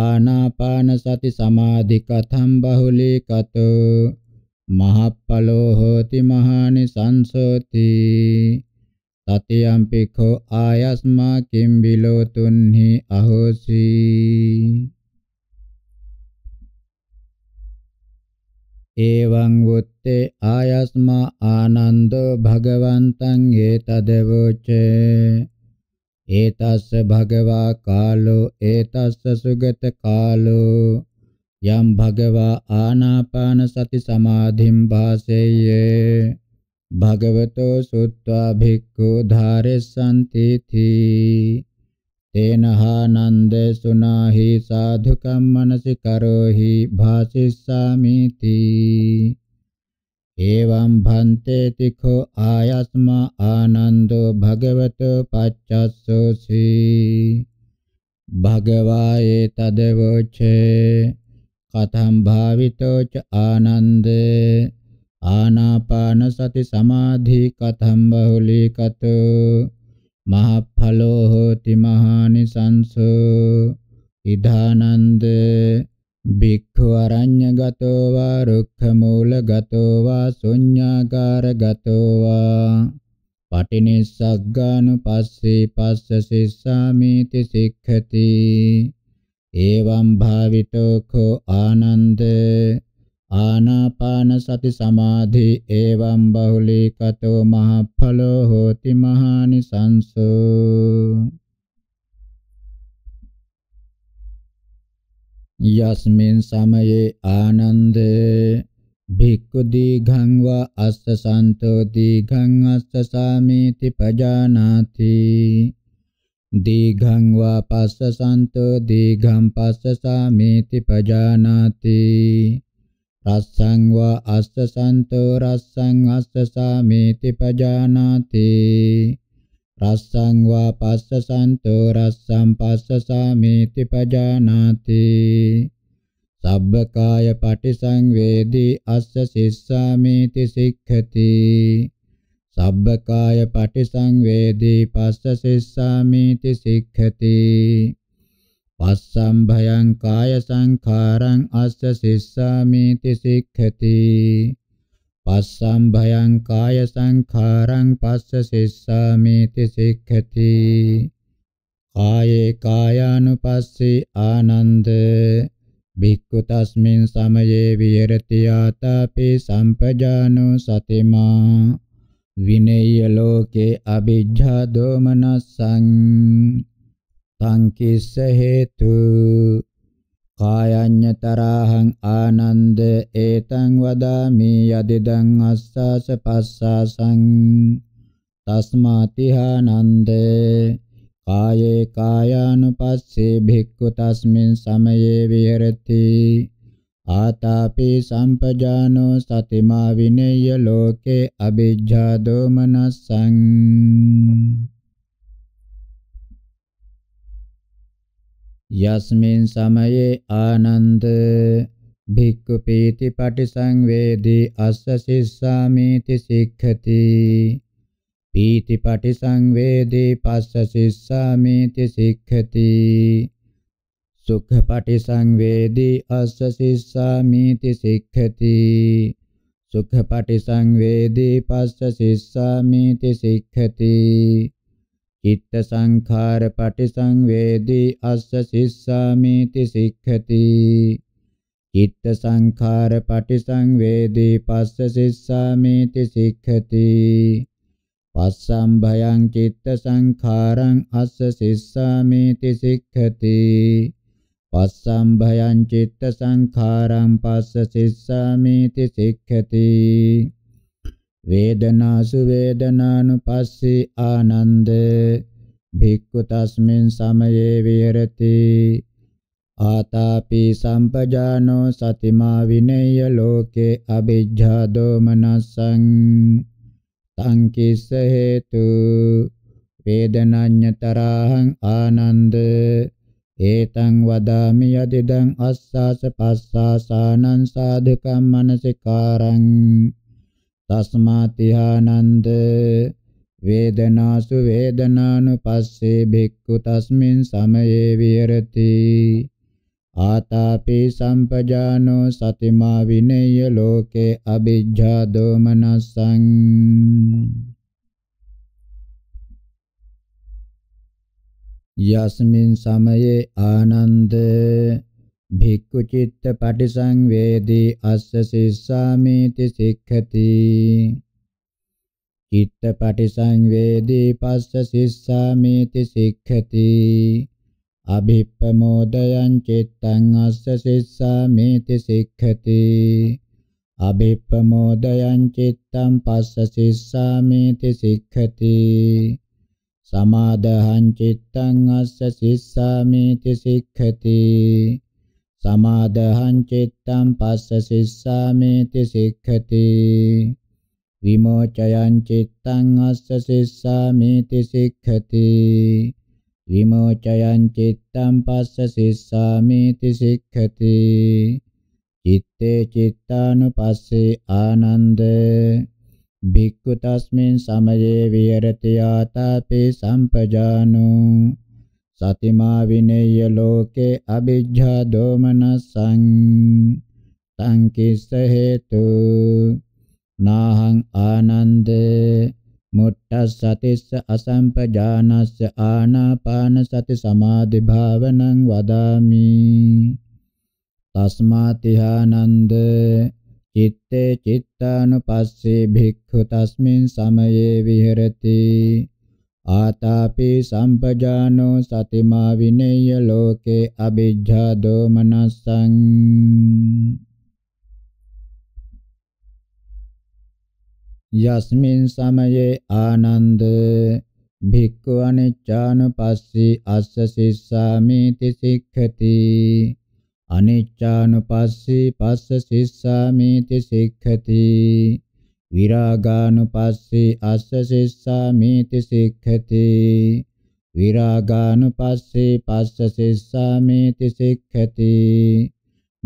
ආනාපාන සති සමාධි කතම් බහුලී කතෝ මහප්පලෝ හෝති මහානිසංසෝති තතියම්පි කෝ ආයස්මා කිම්බිලෝ තුන්හි අහෝසි එවං වුත්තේ ආයස්මා ආනන්දෝ භගවන්තං ඒතදවෝච ඒතස්ස භගවා කාලෝ ඒතස්ස සුගත කාලෝ යම් භගවා ආනාපාන සති සමාධිම් භාසෙය්‍ය භගවතෝ සුත්වා භික්ඛු ධාරෙස්සන්ති තී තේනහානන්ද සුනාහි සාධුකම් මනසි කරෝහි භාසිස්සාමි තී එවං භන්තේ තිඛෝ ආයස්මා ආනන්දෝ භගවතෝ පච්චස්සෝසි භගවායේ තදවෝචේ කතම් භාවිතෝ ච ආනන්ද ආනාපාන සති සමාධි කතම් බහුලීකතෝ මහඵලෝ හෝති මහානිසංසෝ ඉදානන්ද භික්ඛු අරඤ්‍ය ගතෝ වා රුක්ඛ මූල ගතෝ වා ශුඤ්ඤාකාර ගතෝ වා පටිනිස්සග්ගානුපස්සී පස්ස සිස්සාමීති සික්ඛති එවං භාවිතෝ කෝ ආනන්ද ආනාපාන සති සමාධි එවං බහුලීකතෝ මහඵලෝ හෝති මහානිසංසෝ යස්මින් සමයේ ආනන්ද භික්ඛු දීඝං වා අස්ස සන්තෝ දීඝං අස්ස සාමීති පජානාති දීඝං වා පස්සසන්තෝ දීඝං පස්සසාමේති පජානාති රස්සං වා අස්සසන්තෝ රස්සං අස්සසාමේති පජානාති රස්සං වා පස්සසන්තෝ රස්සං පස්සසාමේති පජානාති සබ්බකාය පටිසංවේදී අස්ස සිස්සාමේති සික්ඛති සබ්බකාය පටිසංවේදී පස්ස සිස්සාමීති සික්ඛති පස්සම් භයං කාය සංඛාරං අස්ස සිස්සාමීති සික්ඛති පස්සම් භයං කාය සංඛාරං පස්ස සිස්සාමීති සික්ඛති කායේ කායානුපස්සී ආනන්ද භික්ඛු තස්මින් සමයේ විහෙරති ආතාපි සම්පජානෝ සතිමා විනේය ලෝකේ අවිජ්ජා දෝමනසං තං කිස්ස හේතු කායඤ්ඤතරහං ආනන්ද ඒතං වදාමි යදිදං අස්සස පස්සසං තස්මාතිහානන්ද කායේ කායානුපස්සේ භික්ඛු තස්මින් සමයේ විහෙරති ආතාපි සම්පජානෝ සතිමා විනේය ලෝකේ අ비ජ්ජා දෝමනස්සං යස්මින් සමයේ ආනන්ද භික්ඛු පීති පටිසංවේදී අස්ස සිස්සාමීති සික්ඛති පීති පටිසංවේදී පස්ස සිස්සාමීති සික්ඛති සුඛපටි සංවේදී අස්ස සිස්සාමිති සික්ඛති සුඛපටි සංවේදී පස්ස සිස්සාමිති සික්ඛති චිත්ත සංඛාර පටි සංවේදී අස්ස සිස්සාමිති සික්ඛති චිත්ත සංඛාර පටිසංවේදී පස්ස සිස්සාමේති සික්ඛති පස්සම් භයං චිත්ත සංඛාරං අස්ස සිස්සාමේති සික්ඛති පස්සම් භයං චිත්ත සංඛාරං පස්ස සිස්සාමිති සික්ඛති වේදනාසු වේදනානුපස්සී ආනන්ද භික්ඛු තස්මින් සමයේ විහෙරති ආතාපි සම්පජානෝ සතිමා විනේය ලෝකේ අ비ජ්ජා දෝමනසං තං කිස්ස හේතු වේදනඤ්‍යතරං ආනන්ද ඒතං වදාමි යතිදං අස්සාස පස්සාසානං සාධකම් මනසිකාරං තස්මාතිහානන්ද වේදනාසු වේදනානුපස්සේ භික්ඛු තස්මින් සමයේ විහෙරති ආතාපි සම්පජානෝ සතිමා විනේය ලෝකේ අ비ජ්ජා දෝමනසං යස්මින් සමයේ ආනන්ද භික්ඛු චිත්ත පටිසංවේදී අස්ස සිස්සාමිති සික්ඛති චිත්ත පටිසංවේදී පස්ස සිස්සාමිති සික්ඛති අභිප්පමෝදයං චිත්තං අස්ස සිස්සාමිති සික්ඛති අභිප්පමෝදයං චිත්තං පස්ස සිස්සාමිති සික්ඛති සමාදහං චිත්තං අස්ස සිස්සාමිති සික්ඛති සමාදහං චිත්තං පස්ස සිස්සාමිති සික්ඛති විමෝචයං චිත්තං අස්ස සිස්සාමිති සික්ඛති විමෝචයං චිත්තං පස්ස සිස්සාමිති සික්ඛති චitte චිත්තානුපස්සේ ආනන්ද භික්ඛු තස්මින් සමයේ විහෙරති ආතාපි සම්පජානෝ සතිමා විනේය ලෝකේ අභිජ්ජා දෝමනසං තං කිස්ස හේතු නාහං ආනන්ද මුට්ටස් සතිස්ස අසම්පජානස්ස ආනාපාන සති සමාධි භාවනං වදාමි තස්මාතිහානන්දේ චිත්තේ චිත්තානුපස්සේ භික්ඛු තස්මින් සමයේ විහෙරති ආතාපි සම්පජානෝ සතිමා විනේය ලෝකේ අ비ජ්ජා දෝමනස්සං යස්මින් සමයේ ආනන්ද භික්ඛු අනිච්ඡානුපස්සී අස්ස සිස්සාමි ති සික්ඛති අනිච්චානුපස්සී පස්ස සිස්සාමේති සික්ඛති විරාගානුපස්සී අස්ස සිස්සාමේති සික්ඛති විරාගානුපස්සේ පස්ස සිස්සාමේති සික්ඛති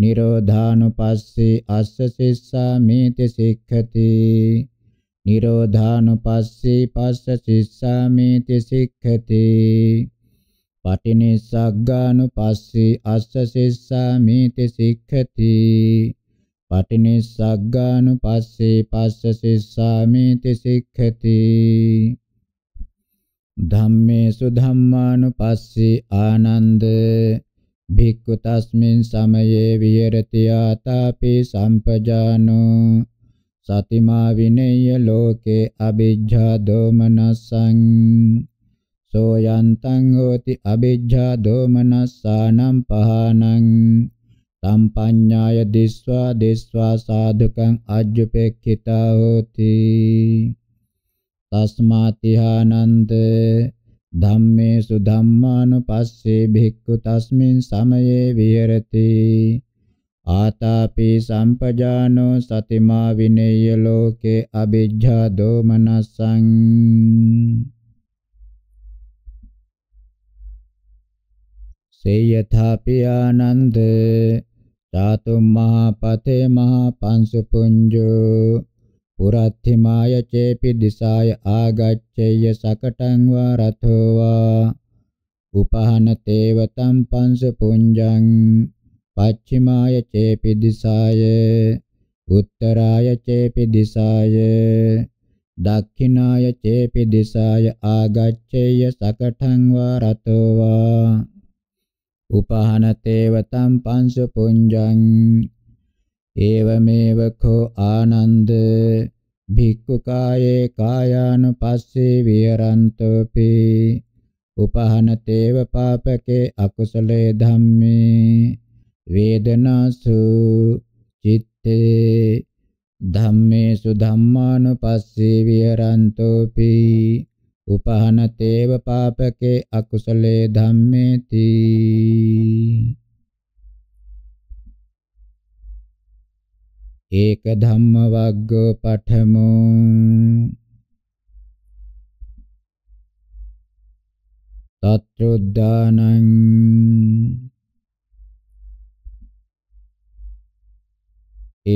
නිරෝධානුපස්සේ අස්ස සිස්සාමේති සික්ඛති නිරෝධානුපස්සේ පස්ස සිස්සාමේති සික්ඛති පටිනිස්සග්ගානුපස්සී අස්ස සිස්සාමිති සික්ඛති පටිනිස්සග්ගානුපස්සී පස්ස සිස්සාමිති සික්ඛති ධම්මේසු ධම්මානුපස්සී ආනන්ද භික්ඛු තස්මින් සමයේ විහෙරති ආතාපි සම්පජානෝ සතිමා විනේය ලෝකේ අ비ජ්ජා දෝමනසං සෝයන්තං හෝති අවිජ්ජා දෝමනස්සානම් පහනං සම්පඤ්ඤාය දිස්වා දිස්වා සාධකං අජ්ජපේක්ඛිතා හෝති තස්මාතිහානන්ද ධම්මේසු ධම්මානුපස්සේ භික්ඛු තස්මින් සමයේ විහෙරති ආතාපි සම්පජානෝ සතිමා විනේය ලෝකේ අවිජ්ජා දෝමනසං සේයථාපි ආනන්ද ධාතුම් මහා පතේ මහා පංසු පුඤ්ජෝ පුරත්ථිමාය චේපි දිසාය ආගච්ඡේය සකටං වා රතෝ වා උපහන තේවතම් පංස පුඤ්ජං පච්චිමාය චේපි දිසාය උත්තරාය චේපි දිසාය දක්ඛිනාය චේපි දිසාය ආගච්ඡේය සකටං වා රතෝ වා උපහනතේව තම් පංස පුඤ්ජං ඒවමේව කෝ ආනන්ද භික්ඛු කායේ කායානුපස්සේ විහරන්තෝපි උපහනතේව පාපකේ අකුසලේ ධම්මේ වේදනාසු චිත්තේ ධම්මේසු ධම්මානුපස්සේ විහරන්තෝපි උපහනතේව පාපකේ අකුසලේ ධම්මේති ඒක ධම්ම වග්ගෝ පඨමෝ තත්රුද්දානං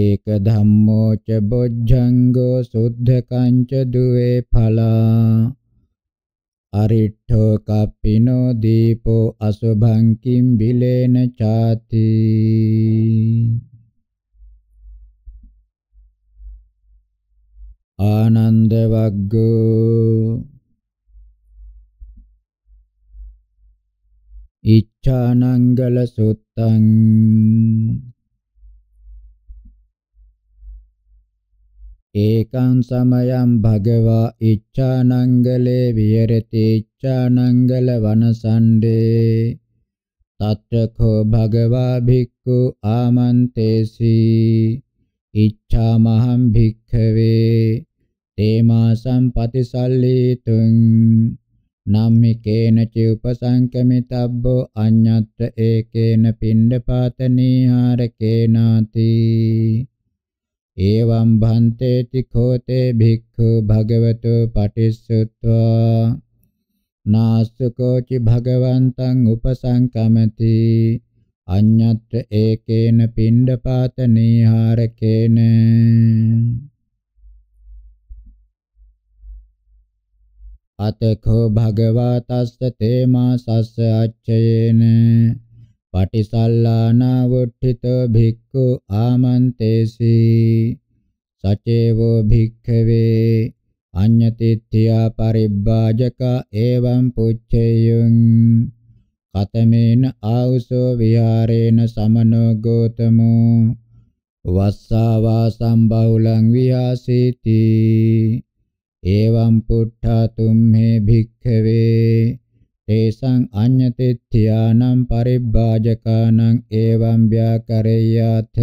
ඒක ධම්මෝ ච බොජ්ජංගෝ සුද්ධ කංච දුවේ ඵලා අරිට්ඨෝ කප්පිනෝ දීපෝ අසුභං කිම් බිලේන ചാති ආනන්ද වග්ගෝ ඉච්ඡානංගල සුත්තං ඒකං සමයං භගවා ඉච්ඡානංගලේ විහෙරති ඉච්ඡානංගල වනසණ්ඩේ තත්‍රකෝ භගවා භික්ඛු ආමන්තේසි ඉච්ඡාමහං භික්ඛවේ තේමා සම්පතිසල්ලීතුං නම්මිකේන ච උපසංකමිතබ්බෝ අඤ්ඤත්ත ඒකේන පිණ්ඩපාතනීහාරකේනාති එවං භන්තේ තිඛෝතේ භික්ඛු භගවතු පටිස්සුත්වා නාස්සකෝචි භගවන්තං උපසංකමති අඤ්ඤත් ඒකේන පිණ්ඩපාත නීහාරකේන අතකෝ භගවා තස්ස තේමා සස්ස අච්චයේන පටිසල්ලානාවුට්ඨිත භික්ඛු ආමන්තේසි සචේවෝ භික්ඛවේ අඤ්ඤතිත්‍ත්‍යා පරිබ්බාජක එවං පුච්චේයං කතමේන ආවුසෝ විහාරේන සමනෝ ගෝතමෝ වස්සාවා සම්බහුලං විහාසීති එවං පුට්ඨා තුම්හේ භික්ඛවේ තේසං අඤ්ඤතෙත්‍යානම් පරිබ්බාජකානම් එවං ව්‍යාකරේයත්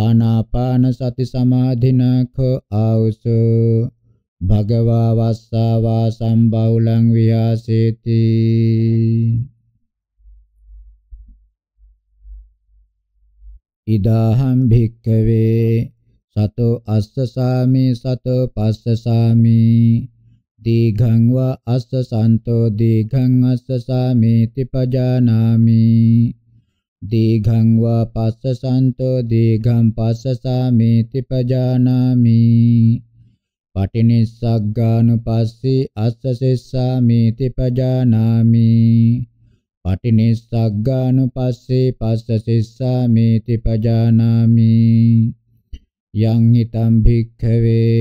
ආනාපාන සති සමාධිනඛ ආවුසු භගවා වස්සාවා සම්බෞලං විහාසේති ඉදාහම් භික්ඛවේ සතෝ අස්සසාමි සතෝ පස්සසාමි දීඝං වා අස්ස සන්තෝ දීඝං අස්ස සාමේති පජානාමි දීඝං වා පස්ස සන්තෝ දීඝං පස්ස සාමේති පජානාමි පටිනිස්සග්ගානුපස්සී අස්ස සෙස්සාමේති පජානාමි පටිනිස්සග්ගානුපස්සී පස්ස සෙස්සාමේති පජානාමි යං හිතං භික්ඛවේ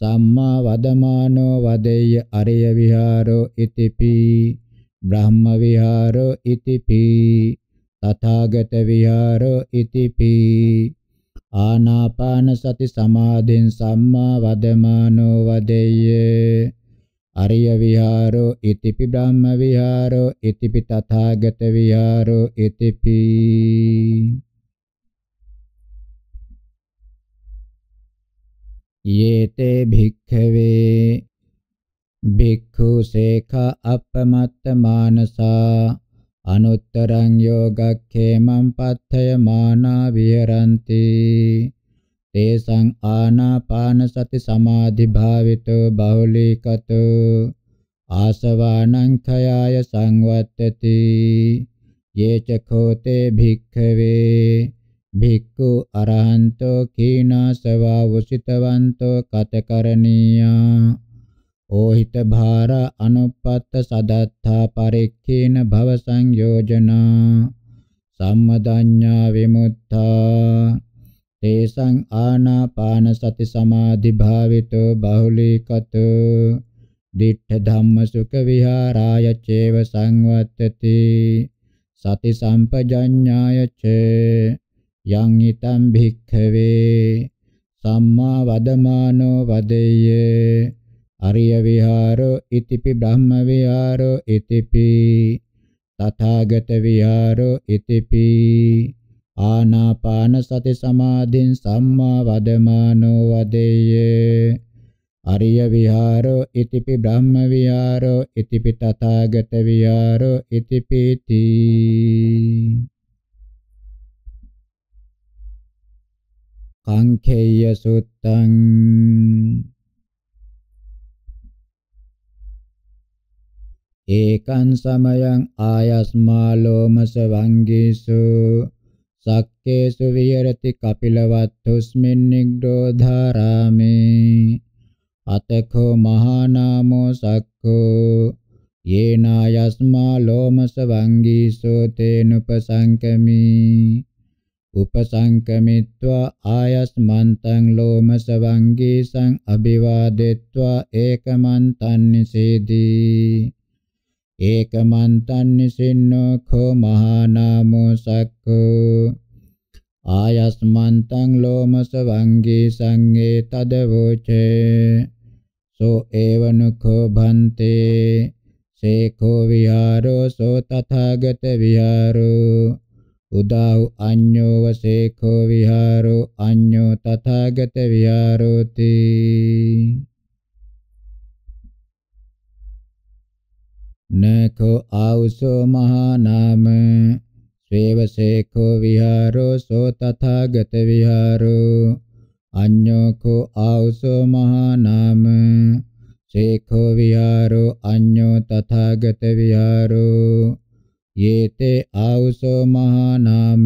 සම්මා වදමානෝ වදෙය්‍ය අරිය විහාරෝ ඉතිපි බ්‍රහ්ම විහාරෝ ඉතිපි තථාගත විහාරෝ ඉතිපි ආනාපාන සති සමාධෙන් සම්මා වදමානෝ වදෙය්‍ය අරිය විහාරෝ ඉතිපි බ්‍රහ්ම විහාරෝ ඉතිපි තථාගත විහාරෝ ඉතිපි යේතේ භික්ඛවේ භික්ඛු සේඛ අපමත්ත මානසා අනුත්තරං යෝගක්ඛේමං පත්තයමානා විහරಂತಿ තේසං ආනාපාන සති සමාධි භාවිතෝ බෞලීකතෝ ආසවානං khයාය සංවත්තති යේච කෝතේ භික්ඛවේ භික්ඛු අරහන්තෝ කීනාසවා වසිතවන්තෝ කතකරණීයා ඕහිත භාර අනුපත්ත සදත්තා පරික්ඛේන භව සංයෝජනා සම්මදඤ්ඤා විමුත්තා තේසං ආනාපාන සති සමාධි භාවිතෝ බහුලීකතෝ දිඨ ධම්ම සුඛ විහාරාය චේව සංවත්තති සති සම්පජඤ්ඤාය චේ යං ිතං භික්ඛවේ සම්මා වදමානෝ වදෙය්‍ය අරිය විහාරෝ ඉතිපි බ්‍රහ්ම විහාරෝ ඉතිපි තථාගත විහාරෝ ඉතිපි ආනාපාන සති සමාධින් සම්මා වදමානෝ වදෙය්‍ය අරිය විහාරෝ ඉතිපි බ්‍රහ්ම විහාරෝ ඉතිපි තථාගත විහාරෝ ඉතිපිති කංකේය සුත්තං ඒකං සමයං ආයස්මා ලෝමස වංගීසු සක්කේසු විහෙරති කපිලවත්තුස්මින් නිග්‍රෝධාරාමේ අතකෝ මහානාමෝ සක්කෝ යේනායස්මා ලෝමස වංගීසෝ තේනුපසංකමී උපසංකමිත්වා ආයස්මන්තං ලෝමසවංගී සං අභිවාදෙත්වා ඒකමන්තං නිසීදී ඒකමන්තං නිසින්නෝ කෝ මහානාමෝ සක්ඛෝ ආයස්මන්තං ලෝමසවංගී සංගේ තදවෝචේ සෝ ඒවනුඛෝ භන්තේ සේඛෝ විහාරෝ සෝ තථාගත විහාරෝ උදාව් අඤ්ඤෝව සේඛෝ විහාරෝ අඤ්ඤෝ තථාගත විහාරෝති නඛෝ ආවසෝ මහා නාම ස්වේව සේඛෝ විහාරෝ සෝ තථාගත විහාරෝ අඤ්ඤෝ කෝ ආවසෝ මහා නාම සේඛෝ විහාරෝ අඤ්ඤෝ තථාගත විහාරෝ යේතේ ආවුසෝ මහා නාම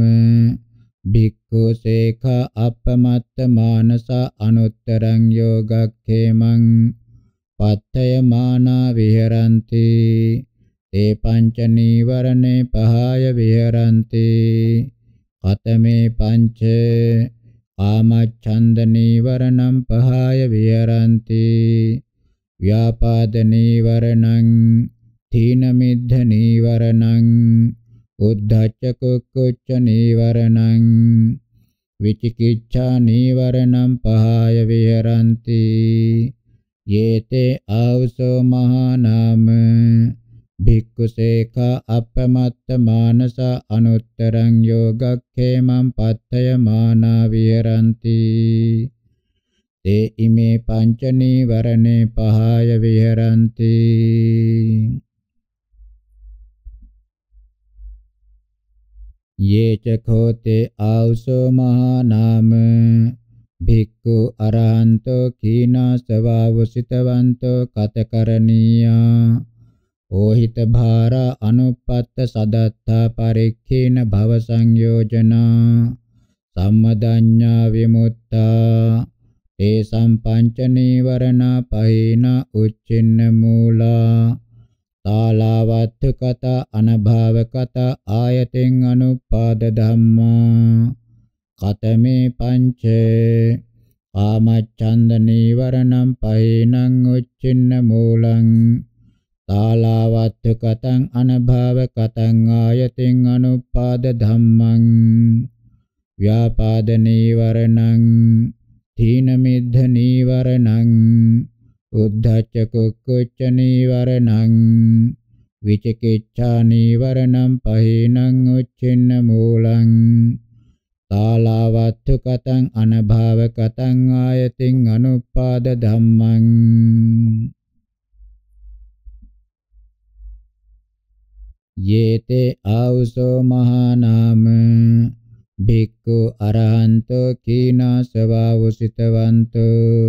භික්ඛු සේඛා අපමත්ත මානසා අනුත්තරං යෝගක්ඛේමං පත්තය මානා විහෙරಂತಿ තේ පංච නීවරණේ පහය විහෙරಂತಿ කතමේ පංච කාමච්ඡන්ද නීවරණං පහය විහෙරಂತಿ ව්‍යාපාද නීවරණං තීන මිද්ධ නීවරණං උද්ධච්ච කුක්කුච්ච නීවරණං විචිකිච්ඡා නීවරණං පහය විහෙරಂತಿ යේතේ ආවසෝ මහානාම භික්ඛුසේක අපමත්ත මානස අනුත්තරං යෝගක්ඛේමං පත්තයමානා විහෙරಂತಿ තේ ඉමේ පංච නීවරණේ පහය විහෙරಂತಿ යේච කෝතේ ආවසෝ මහා නාම භික්ඛු අරහන්තෝ කීනාසවාවසිතවන්තෝ කතකරණීයා ඕහිත භාර අනුපත්ත සදත්තා පරික්ඛේන භව සංයෝජනා සම්මදඤ්ඤා විමුත්තා ඒ සම්පංච නීවරණ පහින උච්චින්න මූලා තාලාවත්ථ කතා අනභාව කතා ආයතෙන් අනුපාද ධම්මා කතමේ පංච කාමච්ඡන්ද නීවරණං පහේනං උච්චින්න මූලං තාලාවත්ථ කතං අනභාව කතං ආයතෙන් අනුපාද ධම්මං ව්‍යාපාද නීවරණං තීන මිද්ධ නීවරණං උද්ධච්ච කුක්කුච්ච නීවරණං විචිකිච්ඡා නීවරණං පහිනං උච්චින්න මූලං තාලවත්තු කතං අනභාව කතං ආයතින් අනුපාද ධම්මං යේතේ ආවුසෝ මහානාම භික්ඛු අරහන්තෝ කීනාසවාවුසිතවන්තෝ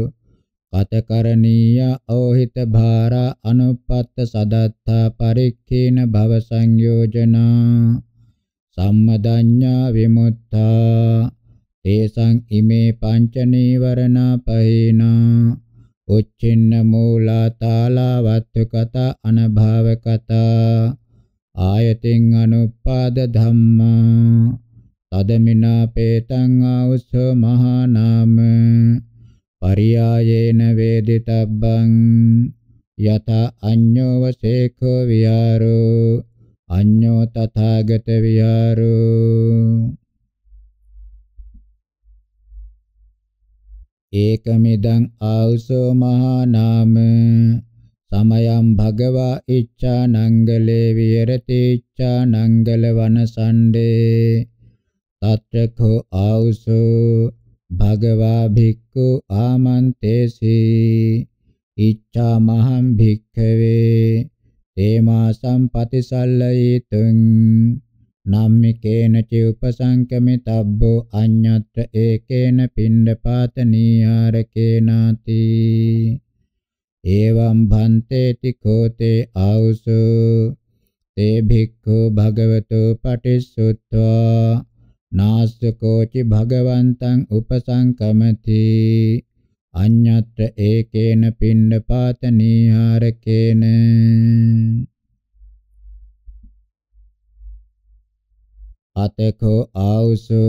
කතකරණීය ඕහිත භාරා අනුපත්ත සදත්තා පරික්ඛේන භව සංයෝජනා සම්මදඤ්ඤා විමුත්තා තේසං ඉමේ පංච නීවරණා පහේනා උච්චින්න මූලා තාලවත්තු කතා අනභව කතා ආයතින් අනුපාද ධම්මා තදමිනා පේතං ආඋස්ස මහා නාමේ පරියායේන වේදිතබ්බං යත අඤ්ඤෝව සේඛෝ විහාරෝ අඤ්ඤෝ තථාගත විහාරෝ ඒකමිදං ආවුසෝ මහා නාම සමයං භගවා ඉච්ඡා නංගලේ විහෙරති ඉච්ඡා නංගල වනසණ්ඩේ තත්‍රකෝ ආවුසෝ භගවා භික්ඛු ආමන්තේසි ඉච්ඡා මහං භික්ඛවේ තේමා සම්පතිසල්ලයිතුං නම්මිකේන ච උපසංකමිතබ්බෝ අඤ්ඤත්‍ර ඒකේන පිණ්ඩපාතනීයාරකේනාති එවං භන්තේති කෝතේ ආවුසෝ තේ භික්ඛු භගවතෝ පටිසුත්වා නාස්සකෝචි භගවන්තං උපසංකමති අඤ්ඤත්‍ර ඒකේන පිණ්ඩපාත නීහාරකේන අතකෝ ආවුසු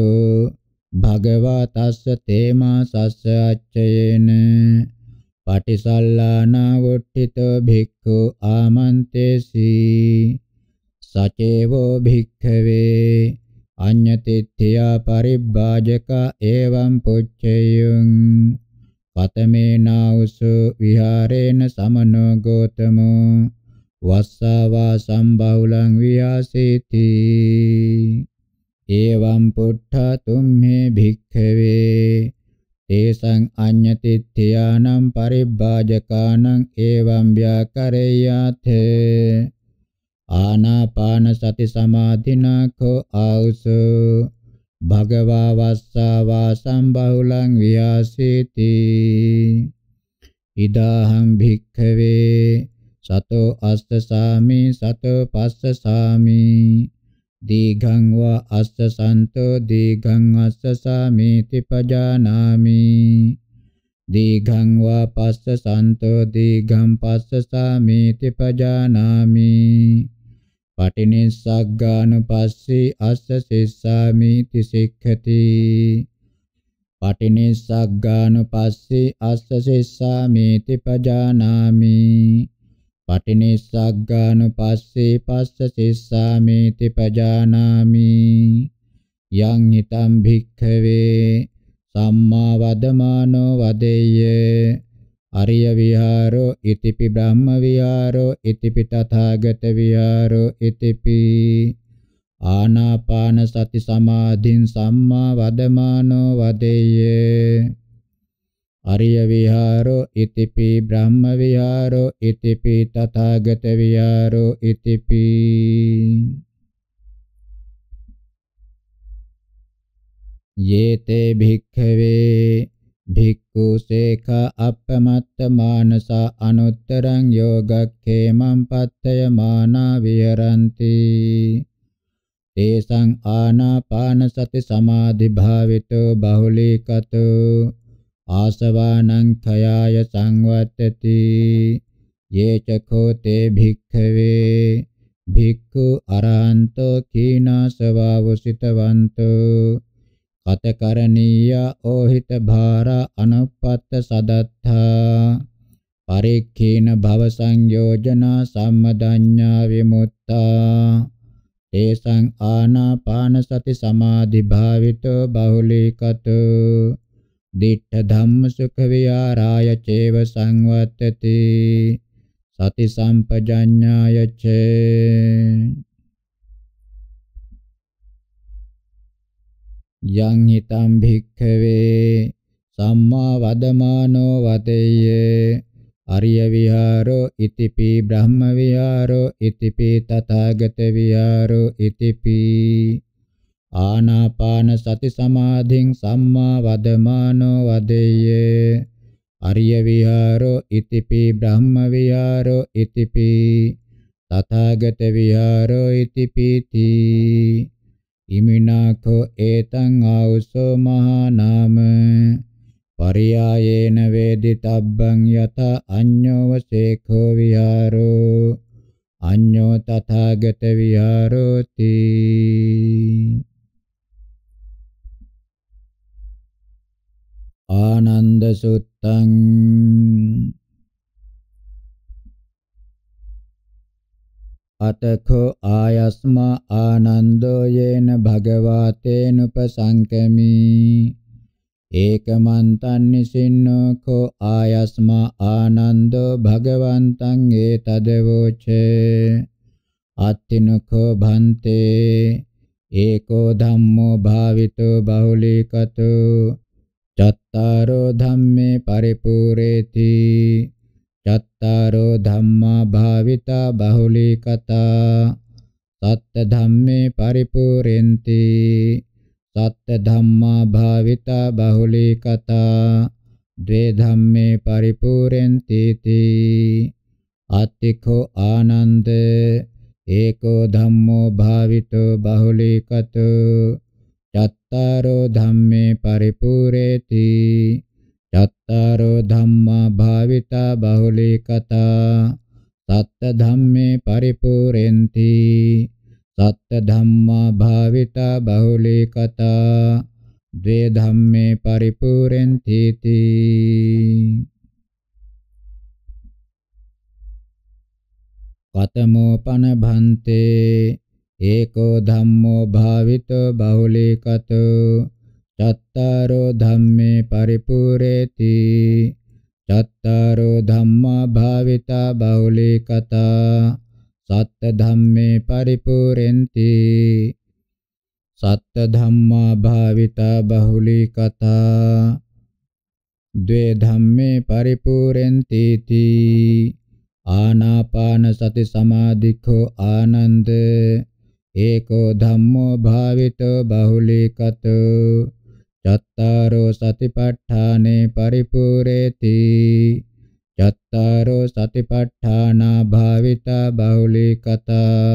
භගවා තස්ස තේමා සස්ස අච්චයේන පටිසල්ලානා වොට්ඨිතෝ භික්ඛු ආමන්තේසි සචේවෝ භික්ඛවේ අඤ්ඤතිත්‍ත්‍යා පරිබ්බාජක එවං පුච්චේයං පතමේනාවසු විහාරේන සමනෝ ගෝතමෝ වස්සාවා සම්බහුලං වියාසීති එවං පුට්ඨ තුම්හි භික්ඛවේ තේසං අඤ්ඤතිත්‍යානම් පරිබ්බාජකානම් එවං ව්‍යාකරේයතේ ආනාපාන සති සමාධිනාඛෝ ආවුස භගවා වස්සාවා සම්බහුලං වියාසීති ඉදාහං භික්ඛවේ සතෝ අස්සසාමි සතෝ පස්සසාමි දීඝං වා අස්සසන්තෝ දීඝං අස්සසාමි තිපජානාමි දීඝං වා පස්ස සන්තෝ දීඝං පස්ස සාමේති පජානාමි පටිනිස්සග්ගානුපස්සී අස්ස සිස්සාමේති සික්ඛති පටිනිස්සග්ගානුපස්සී අස්ස සිස්සාමේති පජානාමි පටිනිස්සග්ගානුපස්සී පස්ස සිස්සාමේති පජානාමි යං හිතං භික්ඛවේ සම්මා වදමානෝ වදෙය්‍ය අරිය විහාරෝ ඉතිපි බ්‍රහ්ම විහාරෝ ඉතිපි තථාගත විහාරෝ ඉතිපි ආනාපාන සති සමාධින් සම්මා වදමානෝ වදෙය්‍ය අරිය විහාරෝ ඉතිපි බ්‍රහ්ම විහාරෝ ඉතිපි තථාගත විහාරෝ ඉතිපි යේතේ භික්ඛවේ භික්ඛු සේඛ අපමත්ත මානසා අනුත්තරං යෝගක්ඛේමං පත්තය මානා විහරಂತಿ තේසං ආනාපාන සති සමාධි භාවිතෝ බහුලීකතෝ ආසවානං khයාය සංවත්තති යේච කෝතේ භික්ඛවේ භික්ඛු අරහන්තෝ කීනාසවාවසිතවන්තෝ කතකරණීය ඕහිත භාර අනුපත්ත සදත්තා පරික්ඛේන භව සංයෝජන සම්මදඤ්ඤා විමුත්තා තේසං ආනාපාන සති සමාධි භාවිතෝ බහුලීකතෝ දිඨ ධම්ම සුඛ විහාරාය චේව සංවත්තති සති සම්පජඤ්ඤාය චේ යං හිතං භික්ඛවේ සම්මා වදමානෝ වතේය අරිය විහාරෝ ඉතිපි බ්‍රහ්ම විහාරෝ ඉතිපි තථාගත විහාරෝ ඉතිපි ආනාපාන සති සමාධින් සම්මා වදමානෝ වදේය අරිය විහාරෝ ඉතිපි බ්‍රහ්ම විහාරෝ ඉතිපි තථාගත විහාරෝ ඉතිපිති ඉමිනාඛෝ ඒතං ආවුසෝ මහා නාම පරියායේන වේදිතබ්බං යත අඤ්ඤෝව සේඛෝ විහාරෝ අඤ්ඤෝ තථාගත විහාරෝති ආනන්ද සුත්තං අතඛෝ ආයස්මා ආනන්දෝ යේන භගවාතේනුපසංකමි ඒකමන්තං නිසින්නෝ කෝ ආයස්මා ආනන්දෝ භගවන්තං ඒතදවෝචේ අත්තිනකෝ භන්තේ ඒකෝ ධම්මෝ භාවිතෝ බහුලීකතෝ චත්තාරෝ ධම්මේ පරිපූර්ණේති චත්තාරෝ ධම්මා භාවිතා බහුලී කතා සත්ත ධම්මේ පරිපූර්ණති සත්ත ධම්මා භාවිතා බහුලී කතා ද්වේ ධම්මේ පරිපූර්ණති තී අත්තිඛෝ ආනන්ද ඒකෝ ධම්මෝ භාවිතෝ බහුලීකතෝ චත්තාරෝ ධම්මේ පරිපූර්ණේති චත්තාරෝ ධම්මා භාවිතා බහුලීකතා සත්ත ධම්මේ පරිපූර්ණති සත්ත ධම්මා භාවිතා බහුලීකතා ද්වේ ධම්මේ පරිපූර්ණති තී කතමෝ පන භන්තේ ඒකෝ ධම්මෝ භාවිතෝ බහුලීකතෝ චත්තාරෝ ධම්මේ පරිපූර්ණේති චත්තාරෝ ධම්මා භාවිතා බෞලීකතා සත්ත ධම්මේ පරිපූර්ණේති සත්ත ධම්මා භාවිතා බෞලීකතා ද්වේ ධම්මේ පරිපූර්ණේති තී ආනාපාන සති සමාධිඛෝ ආනන්ද ඒකෝ ධම්මෝ භාවිතෝ බහුලීකතෝ චත්තාරෝ සතිපට්ඨානේ පරිපූර්ණේති චත්තාරෝ සතිපට්ඨානා භාවිතා බහුලීකතා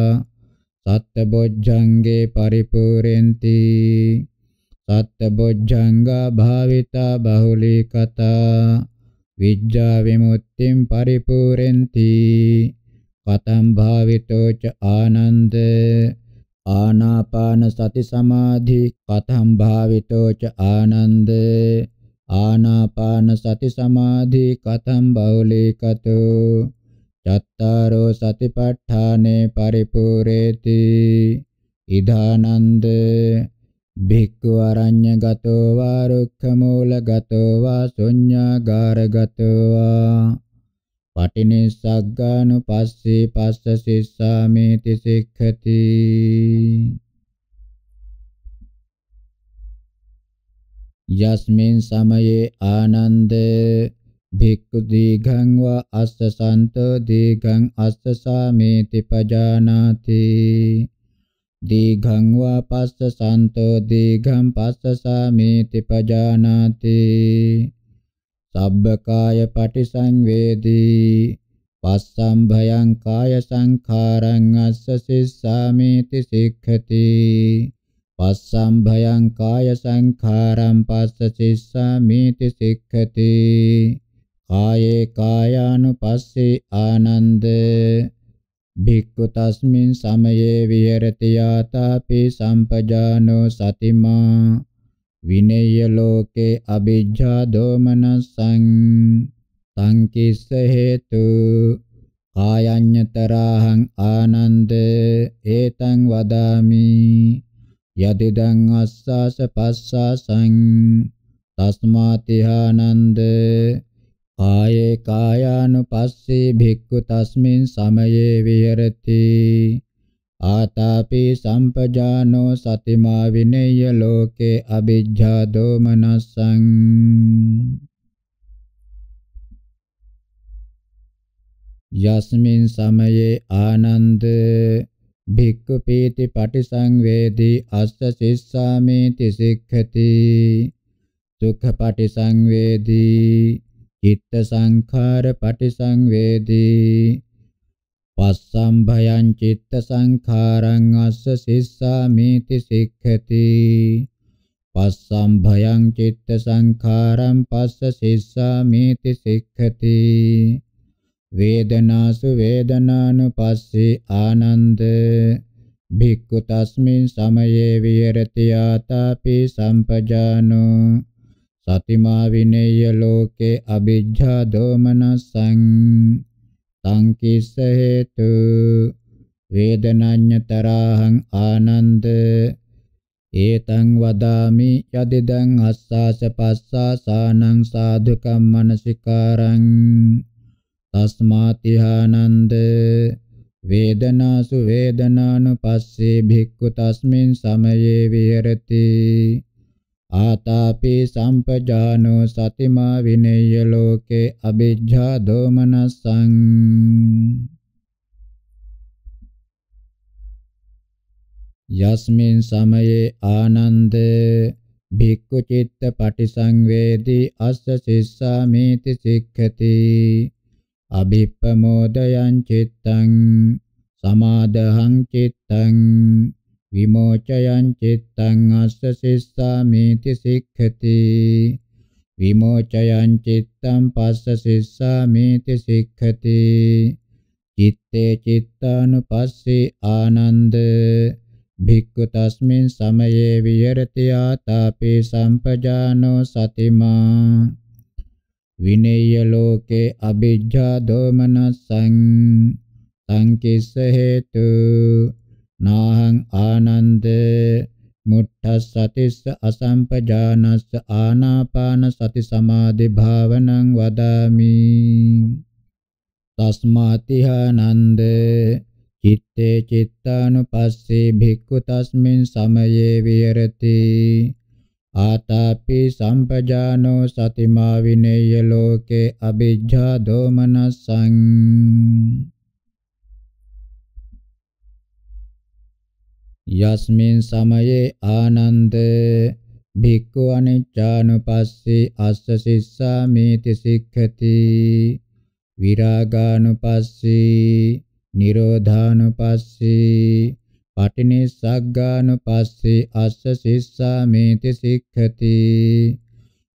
සත්බොජ්ජංගේ පරිපූර්ණේති සත්බොජ්ජංගා භාවිතා බහුලීකතා විජ්ජා විමුක්තිම් පරිපූර්ණේති කතම් භාවිතෝ ච ආනන්දේ ආනාපාන සති සමාධි කතම් භාවිතෝ ච ආනන්ද ආනාපාන සති සමාධි කතම් බෞලීකතෝ චත්තාරෝ සතිපට්ඨානේ පරිපූර්ණේති ඉදානන්ද භික්ඛු අරඤ්‍ය ගතෝ වා රුක්ඛ මූල ගතෝ වා ශුඤ්ඤාගාර ගතෝ වා පටිනිස්සග්ගානුපස්සේ පස්ස සිස්සාමේති සික්ඛති යස්මින් සමයේ ආනන්ද භික්ඛු දීඝං වා අස්ස සන්තෝ දීඝං අස්ස සාමේති පජානාති දීඝං වා පස්ස සන්තෝ දීඝං පස්ස සාමේති පජානාති සබ්බකාය පටිසංවේදී පස්සම් භයං කාය සංඛාරං අස්ස සිස්සාමේති සික්ඛති පස්සම් භයං කාය සංඛාරං පස්ස සිස්සාමේති සික්ඛති කායේ කායානුපස්සේ ආනන්ද භික්ඛු තස්මින් සමයේ විහෙරති යාතාපි සම්පජානෝ සතිමා විනේය ලෝකේ අභිජ්ජා දෝමනසං සංකිස්ස හේතු කායඤ්ඤතරහං ආනන්ද ඒතං වදාමි යදිදං අස්සස පස්සසං තස්මාතිහානන්ද කායේ කායානුපස්සී භික්ඛු තස්මින් සමයේ විහෙරති ආතාපි සම්පජානෝ සතිමා විනේය ලෝකේ අවිජ්ජා දෝමනස්සං යස්මින් සමයේ ආනන්ද භික්ඛු පීති පටිසංවේදී අස්ස සිස්සාමේති සික්ඛති දුක්ඛ පටිසංවේදී චිත්ත සංඛාර පටිසංවේදී පස්සම්භයං චිත්ත සංඛාරං අස්ස සිස්සාමිති සික්ඛති පස්සම්භයං චිත්ත සංඛාරං පස්ස සිස්සාමිති සික්ඛති වේදනාසු වේදනානුපස්සී ආනන්ද භික්ඛු තස්මින් සමයේ විහෙරති ආතාපි සම්පජානෝ සතිමා විනේය ලෝකේ අ비ජ්ජා දෝමනසං තං කිස්ස හේතු වේදනඤ්ඤතරහං ආනන්ද ඒතං වදාමි යදිදං අස්සාස පස්සාසානං සාධුකම් මනසිකාරං තස්මාතිහානන්ද වේදනාසු වේදනානුපස්සේ භික්ඛු තස්මින් සමයේ විහෙරති ආතාපි සම්පජානෝ සතිමා විනේය ලෝකේ අවිජ්ජා දෝමනසං යස්මින් සමයේ ආනන්ද භික්ඛු චිත්ත පටිසංවේදී අස්ස සිස්සාමේති සික්ඛති අභිප්පමෝදයං චිත්තං සමාදහං චිත්තං විමෝචයං චිත්තං අස්ස සිස්සාමිති සික්ඛති විමෝචයං චිත්තං පස්ස සිස්සාමිති සික්ඛති චitte චිත්තානුපස්සේ ආනන්ද භික්ඛු තස්මින් සමයේ විහෙරති ආතාපි සම්පජානෝ සතිමා විනේය ලෝකේ අභිජ්ජා දෝමනසං සංකිස්ස හේතු නාහං ආනන්ද මුත්තසතිස්ස අසම්පජානස්ස ආනාපාන සති සමාධි භාවනං වදාමි තස්මාතිහානන්ද චිත්තේ චිත්තානුපස්සේ භික්ඛු තස්මින් සමයේ විහෙරති ආතාපි සම්පජානෝ සතිමා විනේය ලෝකේ අ비ජ්ජා දෝමනසං යස්මින් සමයේ ආනන්ද භික්ඛු අනිච්ඡානුපස්සී අස්ස සිස්සාමේති සික්ඛති විරාගානුපස්සී නිරෝධානුපස්සී පටිනිස්සග්ගානුපස්සී අස්ස සිස්සාමේති සික්ඛති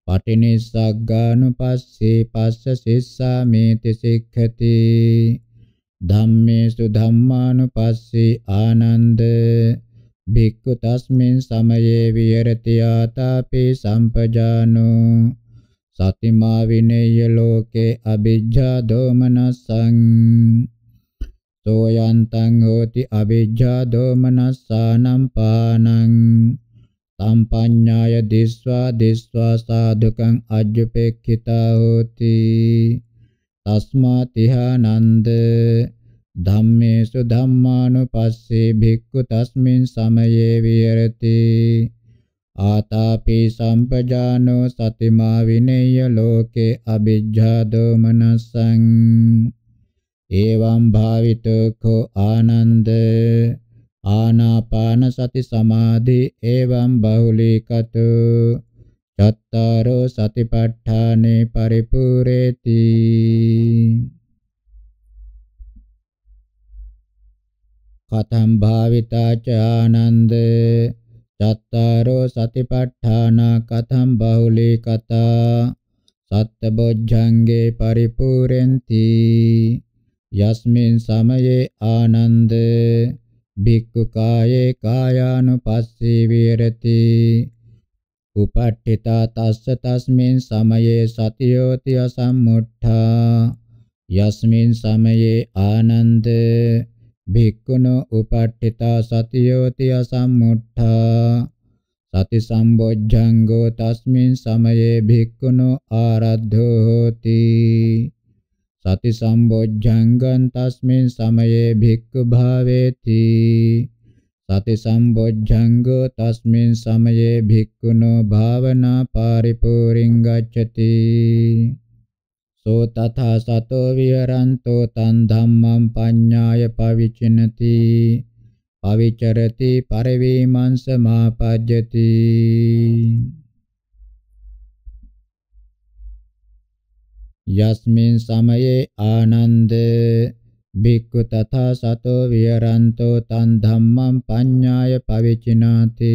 පටිනිස්සග්ගානුපස්සී පස්ස සිස්සාමේති සික්ඛති ධම්මේසු ධම්මානුපස්සී ආනන්ද භික්ඛු තස්මින් සමයේ විහෙරති ආතාපි සම්පජානෝ සතිමා විනේය ලෝකේ අවිජ්ජා දෝමනසං සෝයන්තං හෝති අවිජ්ජා දෝමනසානම් පානං සම්පඤ්ඤාය දිස්වා දිස්වා සාධකං අජ්ජපේක්ඛිතා හෝති තස්මාතිහානන්ද ධම්මේසු ධම්මානුපස්සේ භික්ඛු තස්මින් සමයේ විහෙරති ආතාපි සම්පජානෝ සතිමා විනේය ලෝකේ අ비ජ්ජා දෝමනසං එවං භාවිතෝ ආනන්ද ආනාපාන සති සමාධි එවං බහුලීකතෝ චත්තාරෝ සතිපට්ඨානේ පරිපූර්ණේති කතම් භාවිතා ච ආනන්ද චත්තාරෝ සතිපට්ඨානා කතම් බහුලී කතා සත්බොජ්ජංගේ පරිපූර්ණේති යස්මින් සමයේ ආනන්ද භික්ඛු කායේ කායානුපස්සී විරති උපට්ඨිතා තස්ස තස්මින් සමයේ සතියෝති අසම්මුට්ඨා යස්මින් සමයේ ආනන්ද භික්ඛුනෝ උපට්ඨිතා සතියෝති අසම්මුට්ඨා සති සම්බොජ්ජංගෝ තස්මින් සමයේ භික්ඛුනෝ ආරද්ධෝ හෝති සති සම්බොජ්ජංගං තස්මින් සමයේ භික්ඛු භාවේති සති සම්බොජ්ජංගෝ තස්මින් සමයේ භික්ඛුනෝ භාවනා පරිපූර්ණං ගච්ඡති සෝ තථා සතෝ විහරන්තෝ තන් ධම්මං පඤ්ඤාය පවිචිනති පවිචරති පරිවීමංස මාපජ්ජති යස්මින් සමයේ ආනන්දේ භික්ඛු තථා සතෝ විහරන්තෝ තං ධම්මං පඤ්ඤාය පවිචිනාති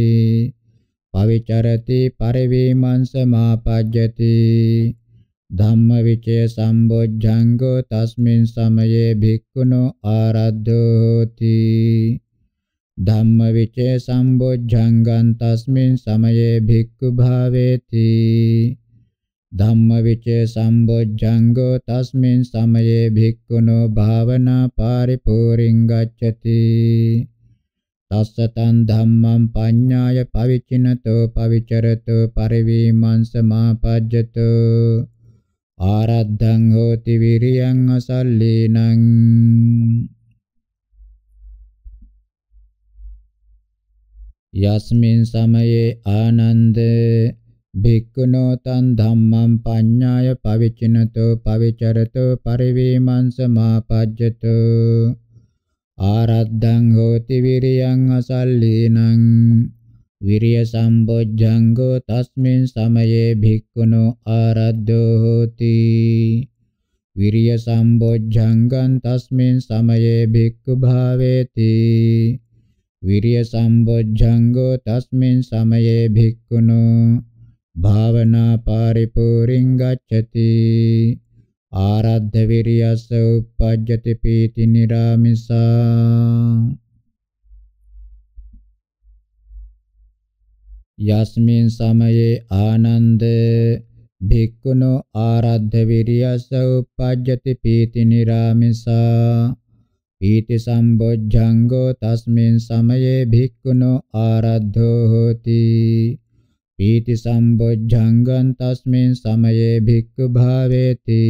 පවිචරති පරිවීමං සමාපජ්ජති ධම්ම විචේ සම්බොජ්ජංගෝ තස්මින් සමයේ භික්ඛුනෝ ආරද්ධෝ හෝති ධම්ම විචේ සම්බොජ්ජංගං තස්මින් සමයේ භික්ඛු භාවේති ධම්මවිචේ සම්බොජ්ජංගෝ තස්මින් සමයේ භික්ඛුනෝ භාවනා පරිපූර්ණං ගච්ඡති තස්සතං ධම්මං පඤ්ඤාය පවිචිනතෝ පවිචරතෝ පරිවීමං සමාපජ්ජතෝ ආරද්ධං හෝති විරියං අසල්ලීනං යස්මින් සමයේ ආනන්දේ භික්ඛුනෝ තං ධම්මං පඤ්ඤාය පවිචිනතෝ පවිචරතෝ පරිවේමං සමාපජ්ජතෝ ආරද්ධං හෝති විරියං අසල්ලීනං විරිය සම්බොජ්ජංගෝ තස්මින් සමයේ භික්ඛුනෝ ආරද්ධෝ හෝති විරිය සම්බොජ්ජංගං තස්මින් සමයේ භික්ඛු භාවේති විරිය සම්බොජ්ජංගෝ තස්මින් සමයේ භික්ඛුනෝ භාවනා පරිපූර්ණං ගච්ඡති ආරද්ධ විරියස උපජ්ජති පීති නිරාමිසා යස්මින් සමයේ ආනන්ද භික්ඛුනෝ ආරද්ධ විරියස උපජ්ජති පීති නිරාමිසා පීති සම්බොජ්ජංගෝ තස්මින් සමයේ භික්ඛුනෝ ආරද්ධෝ හෝති පීති සම්බොජ්ජංගං තස්මින් සමයේ භික්ඛු භාවේති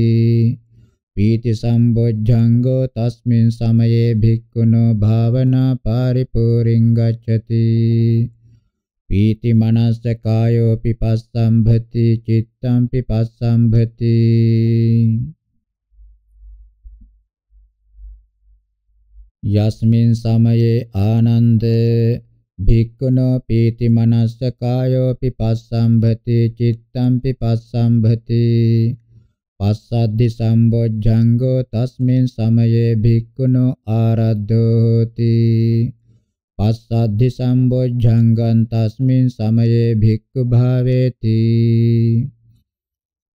පීති සම්බොජ්ජංගෝ තස්මින් සමයේ භික්ඛුනෝ භාවනා පරිපූර්ණං ගච්ඡති පීති මනස්ස කායෝ පිපස්සම්භති චිත්තං පිපස්සම්භති යස්මින් සමයේ ආනන්දේ භික්ඛුනෝ පීති මනස්ස කායෝ පිපස්සම්භති චිත්තං පිපස්සම්භති පස්සද්දි සම්බොජ්ජංගෝ තස්මින් සමයේ භික්ඛුනෝ ආරද්ධෝ හෝති පස්සද්දි සම්බොජ්ජංගං තස්මින් සමයේ භික්ඛු භාවේති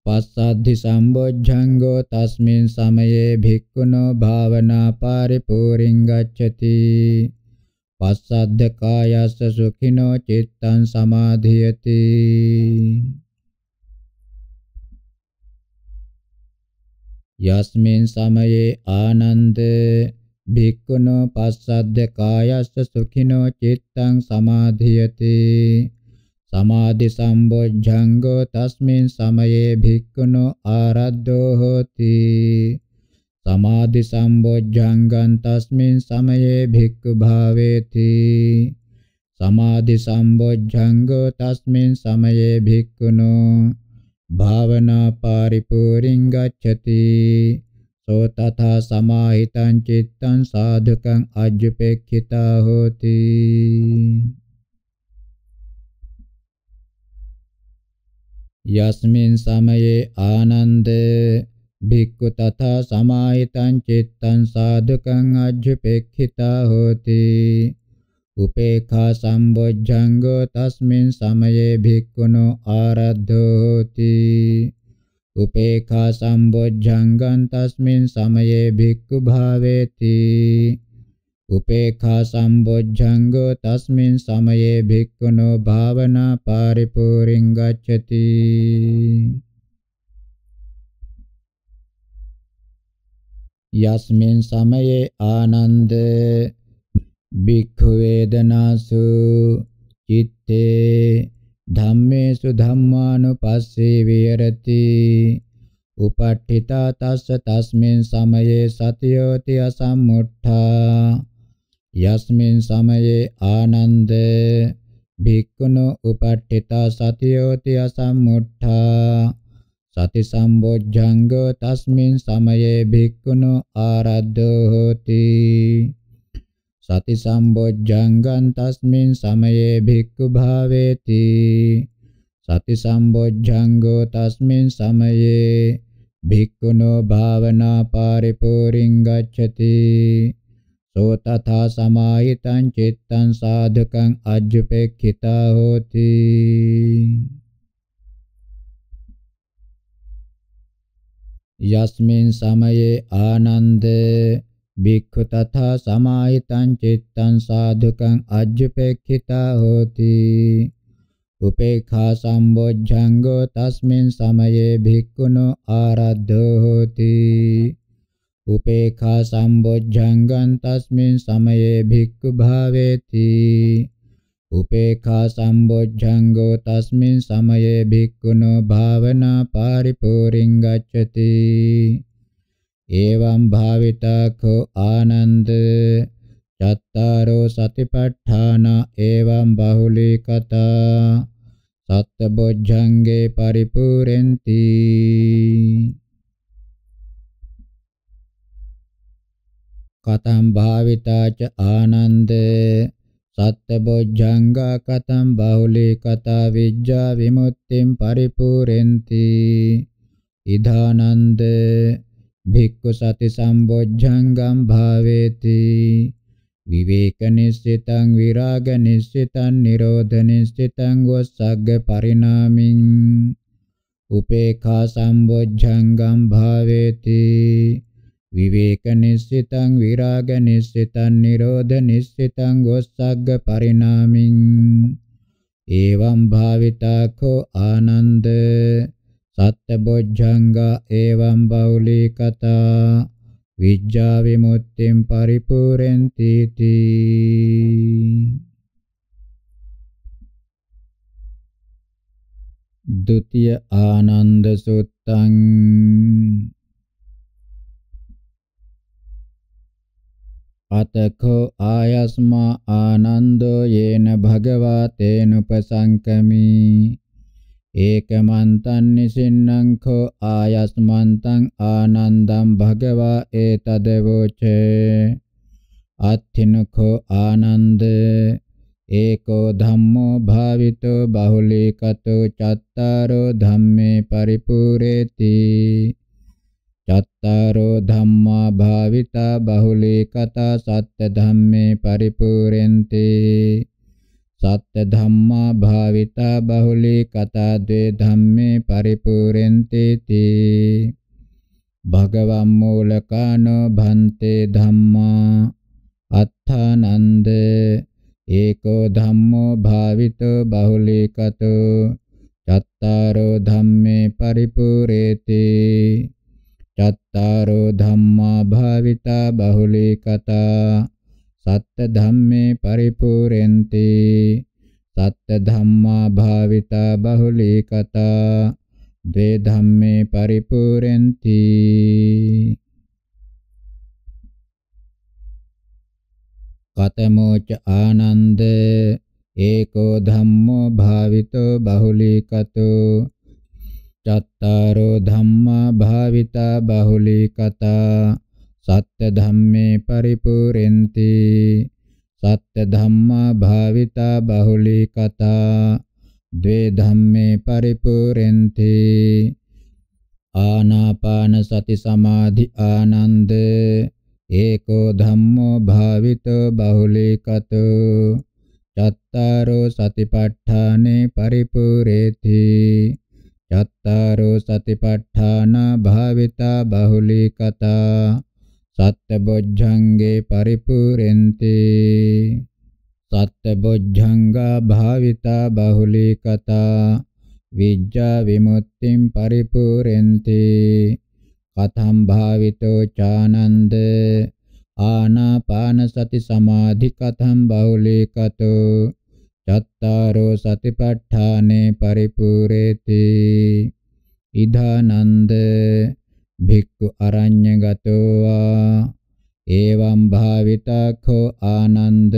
පස්සද්ධි සම්බොජ්ජංගෝ තස්මින් සමයේ භික්ඛුනෝ භාවනා පරිපූර්ණං ගච්ඡති පස්සද්ධකායස්ස සුඛිනෝ චිත්තං සමාධියති යස්මින් සමයේ ආනන්ද භික්ඛුනෝ පස්සද්ධකායස්ස සුඛිනෝ චිත්තං සමාධියති සමාධි සම්බොජ්ජංගෝ තස්මින් සමයේ භික්ඛුනෝ ආරද්ධෝ හෝති සමාධි සම්බොජ්ජංගං තස්මින් සමයේ භික්ඛු භාවේති සමාධි සම්බොජ්ජංගෝ තස්මින් සමයේ භික්ඛුනෝ භාවනා පරිපූර්ණං ගච්ඡති සෝ තථා සමාහිතං චිත්තං සාධකං අජ්ජපේක්ඛිතා හෝති යස්මින් සමයේ ආනන්දේ භික්ඛු තථා සමාහිතං චිත්තං සාධකං අජ්ජපෙක්ඛිතා හෝති උපේඛා සම්බොජ්ජංගෝ තස්මින් සමයේ භික්ඛුනෝ ආරද්ධෝ හෝති උපේඛා සම්බොජ්ජංගං තස්මින් සමයේ භික්ඛු භාවේති උපේඛා සම්බොජ්ජංගෝ තස්මින් සමයේ භික්ඛුනෝ භාවනා පරිපූර්ණං ගච්ඡති යස්මින් සමයේ ආනන්ද භික්ඛු වේදනාසු චිත්තේ ධම්මේසු ධම්මානුපස්සේ විහෙරති උපට්ඨිතා තස්ස තස්මින් සමයේ සතියෝති අසම්මුත්තා යස්මින් සමයේ ආනන්ද භික්ඛුනෝ උපට්ඨිතා සතියෝති අසම්මුත්තා සති සම්බොජ්ජංගෝ තස්මින් සමයේ භික්ඛුනෝ ආරද්ධෝ හෝති සති සම්බොජ්ජංගං තස්මින් සමයේ භික්ඛු භාවේති සති සම්බොජ්ජංගෝ තස්මින් සමයේ භික්ඛුනෝ භාවනා පරිපූර්ණං ගච්ඡති සෝ තථා සමාහිතං චිත්තං සාධකං අජ්ජපේක්ඛිතා හෝති යස්මින් සමයේ ආනන්ද භික්ඛු තථා සමාහිතං චිත්තං සාධකං අජ්ජපේක්ඛිතා හෝති උපේඛා සම්බොජ්ජංගෝ තස්මින් සමයේ භික්ඛුනෝ ආරද්ධෝ හෝති උපේඛා සම්බොජ්ජංගං තස්මින් සමයේ භික්ඛු භාවේති උපේඛා සම්බොජ්ජංගෝ තස්මින් සමයේ භික්ඛුනෝ භාවනා පරිපූර්ණං ගච්ඡති එවං භාවිතඛෝ ආනන්ද චත්තාරෝ සතිපට්ඨාන එවං බහුලී කතා සත්බොජ්ජංගේ පරිපූර්ණති කතම් භාවිතාච ආනන්දේ සත්බොජ්ජංගා කතම් බාහුලී කතා විජ්ජා විමුක්තිම් පරිපූර්ෙන්ති ඉදානන්ද භික්ඛු සති සම්බොජ්ජංගම් භාවේති විවේක නිස්සිතං විරාග නිස්සිතං නිරෝධ නිස්සිතං වස්සග්ග පරිණාමින් උපේඛා සම්බොජ්ජංගම් භාවේති විවේක නිස්සිතං විරාග නිස්සිතං නිරෝධ නිස්සිතං ගොස්සග්ග පරිණාමින් එවං භාවිතාඛෝ ආනන්ද සත්බොජ්ජංග එවං බෞලී කතා විජ්ජා විමුක්තිං පරිපූර්ණති තී ဒုတိယ ආනන්ද සුත්තං අතකෝ ආයස්මා ආනන්දෝ යේන භගවා තේනුපසංකමි ඒකමන්තං නිසින්නං කෝ ආයස්මන්තං ආනන්දං භගවා ඒතදවෝචේ අත්ථිනකෝ ආනන්ද ඒකෝ ධම්මෝ භාවිතෝ බහුලීකතෝ චත්තාරෝ ධම්මේ පරිපූර්ණේති චත්තාරෝ ධම්මා භාවිතා බහුලී කතා සත්‍ය ධම්මේ පරිපූර්ණති සත්‍ය ධම්මා භාවිතා බහුලී කතා ද්වේ ධම්මේ පරිපූර්ණති තී භගවම් මූලකානෝ භන්තේ ධම්මා අත්ථානන්ද ඒකෝ ධම්මෝ භාවිතෝ බහුලීකතෝ චත්තාරෝ ධම්මේ පරිපූර්ණති චත්තාරෝ ධම්මා භාවිතා බහුලී කතා සත්ත ධම්මේ පරිපූර්ණති සත්ත ධම්මා භාවිතා බහුලී කතා ද්වේ ධම්මේ පරිපූර්ණති කතමෝච ආනන්ද ඒකෝ ධම්මෝ භාවිතෝ බහුලීකතෝ චත්තාරෝ ධම්මා භාවිතා බහුලී කතා සත්‍ය ධම්මේ පරිපූර්ණති සත්‍ය ධම්මා භාවිතා බහුලී කතා ද්වේ ධම්මේ පරිපූර්ණති ආනාපාන සති සමාධි ආනන්ද ඒකෝ ධම්මෝ භාවිතෝ බහුලීකතෝ චත්තාරෝ සතිපට්ඨානේ පරිපූර්ණේති චත්තාරෝ සතිපට්ඨාන භාවිතා බහුලීකතා සත්බොජ්ජංගේ පරිපූර්ණති සත්බොජ්ජංගා භාවිතා බහුලීකතා විජ්ජා විමුක්තිම් පරිපූර්ණති කතම් භාවිතෝ චානන්ද ආනාපාන සති සමාධි කතම් බහුලීකතෝ චත්තාරෝ සතිපට්ඨානේ පරිපූර්ණේති ඉදානන්ද භික්ඛු අරඤ්ඤගතෝ වා එවං භාවිතඛෝ ආනන්ද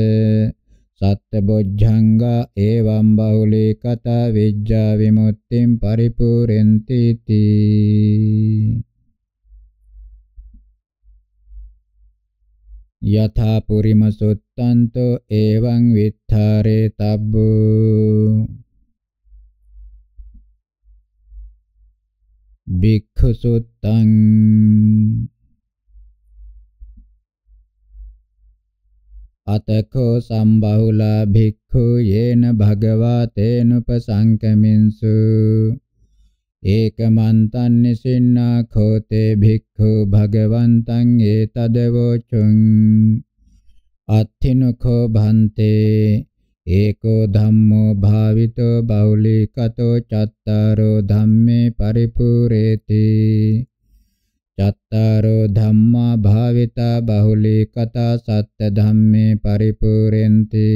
සත්බොජ්ජංග එවං බහුලී කත විජ්ජා විමුක්තිම් පරිපූර්ණේති යථා පුරිම සුත්තන්තෝ එවං විත්තරේ තබ්බු භික්ඛු සුත්තං අතකෝ සම්බහුලා භික්ඛු යේන භගවා තේනුපසංකමින්සු ඒකමන්තං නිසින්නාඛෝතේ භික්ඛු භගවන්තං ඒතදවෝචුං අත්ථිනකෝ භන්තේ ඒකෝ ධම්මෝ භාවිතෝ බෞලිකතෝ චත්තාරෝ ධම්මේ පරිපූර්ණේති චත්තාරෝ ධම්මා භාවිතා බෞලිකතා සත්ත ධම්මේ පරිපූර්ණේති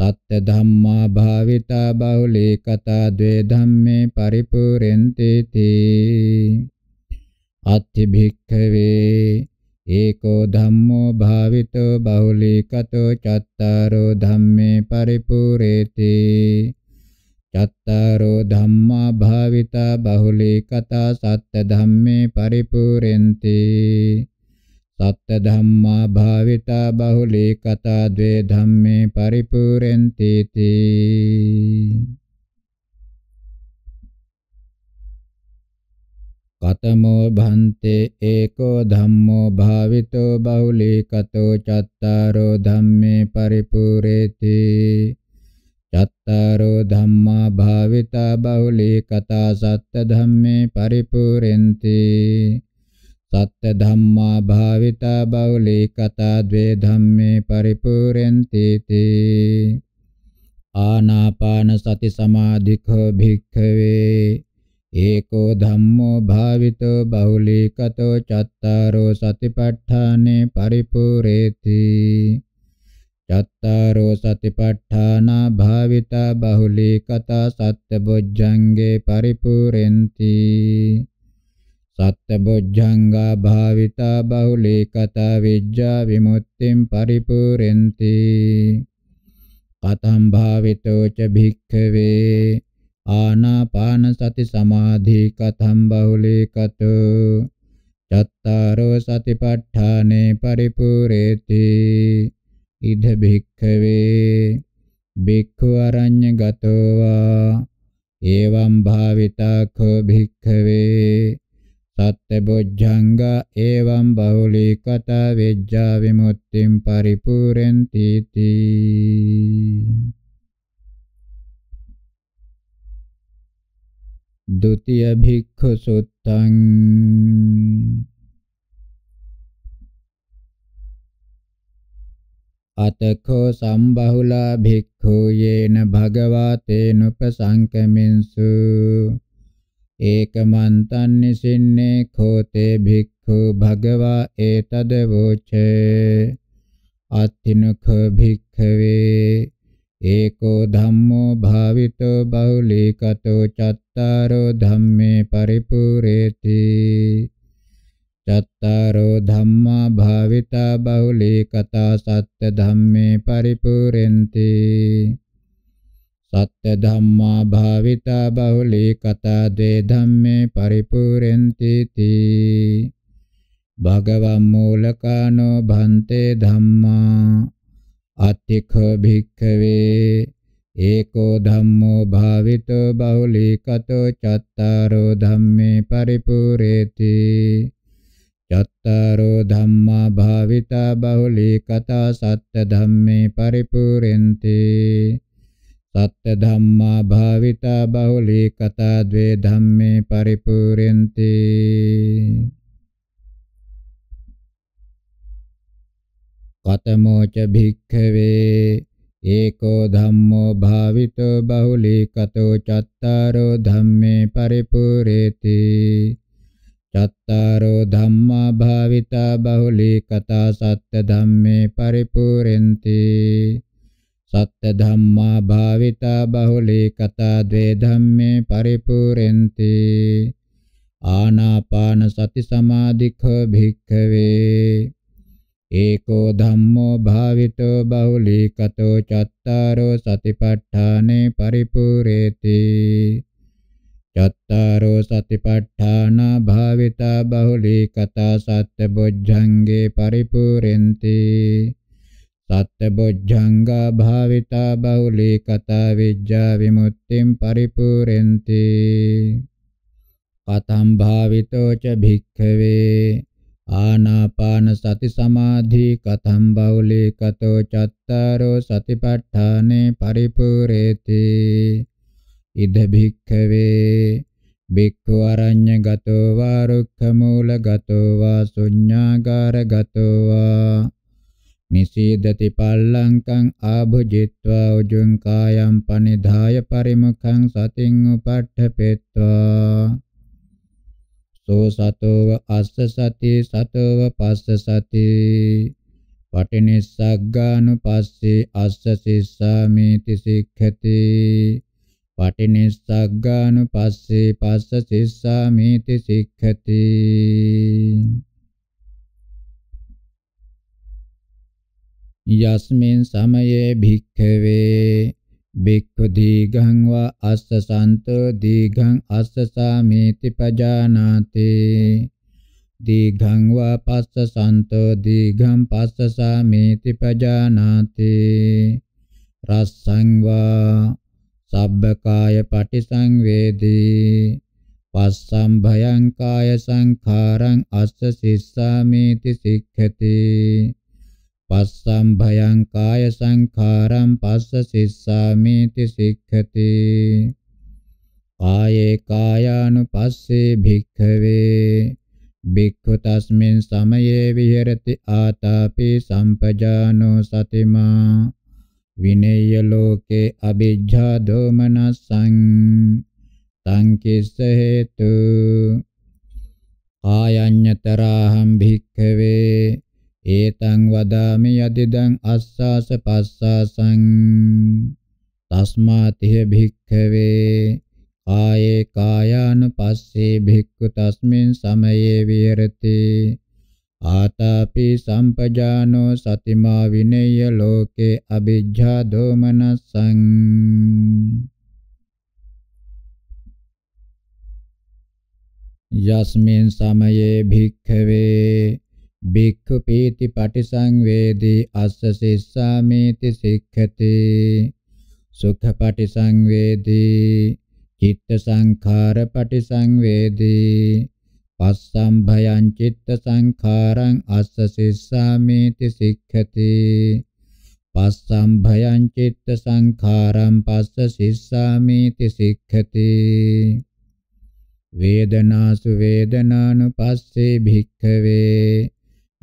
තත්ත ධම්මා භාවිතා බහුලී කතා ද්වේ ධම්මේ පරිපූර්ණති තී අත්ථි භික්ඛවේ ඒකෝ ධම්මෝ භාවිතෝ බහුලී කතෝ චත්තාරෝ ධම්මේ පරිපූර්ණති චත්තාරෝ ධම්මා භාවිතා බහුලී කතා සත්ත ධම්මේ පරිපූර්ණති තත්ත ධම්මා භාවිතා බහුලී කතා ද්වේ ධම්මේ පරිපූර්ණති තී කතමෝ භන්තේ ඒකෝ ධම්මෝ භාවිතෝ බහුලී කතෝ චත්තාරෝ ධම්මේ පරිපූර්ණති චත්තාරෝ ධම්මා භාවිතා බහුලී කතා සත්ත ධම්මේ පරිපූර්ණති සත්‍ය ධම්මා භාවිතා බෞලීකතා ද්වේ ධම්මේ පරිපූර්ණති තී ආනාපාන සති සමාධිඛ භික්ඛවේ ඒකෝ ධම්මෝ භාවිතෝ බහුලීකතෝ චත්තාරෝ සතිපට්ඨානේ පරිපූර්ණේති චත්තාරෝ සතිපට්ඨානා භාවිතා බහුලීකතා සත්‍යබොජ්ජංගේ පරිපූර්ණේති සත්‍යබොජ්ජංගා භාවිතා බහුලී කතා විජ්ජා විමුක්තිම් පරිපූර්ණති කතම් භාවිතෝ ච භික්ඛවේ ආනාපාන සති සමාධි කතම් බහුලී කතෝ චත්තාරෝ සතිපට්ඨානේ පරිපූර්ණේති ඉද භික්ඛවේ භික්ඛු අරඤ්‍ය ගතෝවා එවම් භාවිතා කෝ භික්ඛවේ සත්‍යබොජ්ජංග එවං බහුලීකත වෙජ්ජා විමුක්තිම් පරිපූර්ණති තී ဒုတိယ භික්ඛු සුත්තං අතකෝ සම්බහුලා භික්ඛු යේන භගවා තේනුපසංකමින්සු ඒකමන්තන්නි සින්නේ කෝතේ භික්ඛු භගවා ඒතද වෝචේ අත්තිනඛ භික්ඛවේ ඒකෝ ධම්මෝ භාවිතෝ බහුලීකතෝ චත්තාරෝ ධම්මේ පරිපූර්ණේති චත්තාරෝ ධම්මා භාවිතා බහුලීකතා සත්‍ය ධම්මේ පරිපූර්ණේති සත්‍ය ධම්මා භාවිතා බහුලී කතා දේ ධම්මේ පරිපූර්ණති තී භගවම් මූලකානෝ භන්තේ ධම්මා අත්තිඛ භික්ඛවේ ඒකෝ ධම්මෝ භාවිතෝ බහුලීකතෝ චත්තාරෝ ධම්මේ පරිපූර්ණේති චත්තාරෝ ධම්මා භාවිතා බහුලීකතා සත්ත ධම්මේ පරිපූර්ණේති සත්‍ය ධම්මා භාවිතා බහුලී කතා ද්වේ ධම්මේ පරිපූර්ණති කතමෝච භික්ඛවේ ඒකෝ ධම්මෝ භාවිතෝ බහුලී කතෝ චත්තාරෝ ධම්මේ පරිපූර්ණති චත්තාරෝ ධම්මා භාවිතා බහුලී කතා සත්‍ය ධම්මේ පරිපූර්ණති සත්‍ය ධම්මා භාවිතා බහුලී කතා ද්වේ ධම්මේ පරිපූර්ණති ආනාපාන සති සමාධිඛ භික්ඛවේ ඒකෝ ධම්මෝ භාවිතෝ බහුලී කතෝ චත්තාරෝ සතිපට්ඨානේ පරිපූර්ණේති චත්තාරෝ සතිපට්ඨාන භාවිතා බහුලී කතා සත්‍ය බොජ්ජංගේ පරිපූර්ණේති සත්‍යබොජ්ජංගා භාවිතා බහුලී කතා විජ්ජා විමුක්තිම් පරිපූර්ණති කතම් භාවිතෝ ච භික්ඛවේ ආනාපාන සති සමාධි කතම් බහුලී කතෝ චත්තාරෝ සතිපට්ඨානේ පරිපූර්ණේති ඉද භික්ඛවේ භික්ඛු අරඤ්ඤ ගතෝ වා රුක්ඛ මූල ගතෝ වා ශුඤ්ඤාගාර ගතෝ වා නිසීදති පල්ලංකං ආභුජිත්වා උජුං කායම් පනිධාය පරිමුඛං සතින් උපට්ඨපෙත්වා සෝ සතෝව අස්ස සති සතෝව පස්ස සති පටිනිස්සග්ගානුපස්සේ අස්ස සිස්සාමේති සික්ඛති පටිනිස්සග්ගානුපස්සේ පස්ස සිස්සාමේති සික්ඛති යස්මින් සමයේ භික්ඛවේ බික්ඛු දීඝං වා අස්ස සන්තෝ දීඝං අස්ස සාමේති පජානාති දීඝං වා පස්ස සන්තෝ දීඝං පස්ස සාමේති පජානාති රස්සං වා සබ්බකාය පටිසංවේදී පස්සම් භයං කාය සංඛාරං අස්ස සිස්සාමේති සික්ඛති පස්සම් භයං කාය සංඛාරම් පස්ස සිස්සාමිති සික්ඛති ආයේ කායානුපස්සේ භික්ඛවේ භික්ඛු තස්මින් සමයේ විහෙරති ආතාපි සම්පජානෝ සතිමා විනේය ලෝකේ අ비ජ්ජා දෝමනසං තං කිස්ස හේතු ආයඤ්‍යතරාහං භික්ඛවේ ඒතං වදාමි යදිදං අස්සාස පස්සාසං තස්මාතිහ භික්ඛවේ කායේ කායානුපස්සේ භික්ඛු තස්මින් සමයේ විහෙරති ආතාපි සම්පජානෝ සතිමා විනේය ලෝකේ අ비ජ්ජා දෝමනසං යස්මින් සමයේ භික්ඛවේ භික්ඛු පීති පටිසංවේදී අස්ස සිස්සාමේති සික්ඛති සුඛ පටිසංවේදී චිත්ත සංඛාර පටිසංවේදී පස්සම් භයං චිත්ත සංඛාරං අස්ස සිස්සාමේති සික්ඛති පස්සම් භයං චිත්ත සංඛාරං පස්ස සිස්සාමේති සික්ඛති වේදනාසු වේදනානුපස්සේ භික්ඛවේ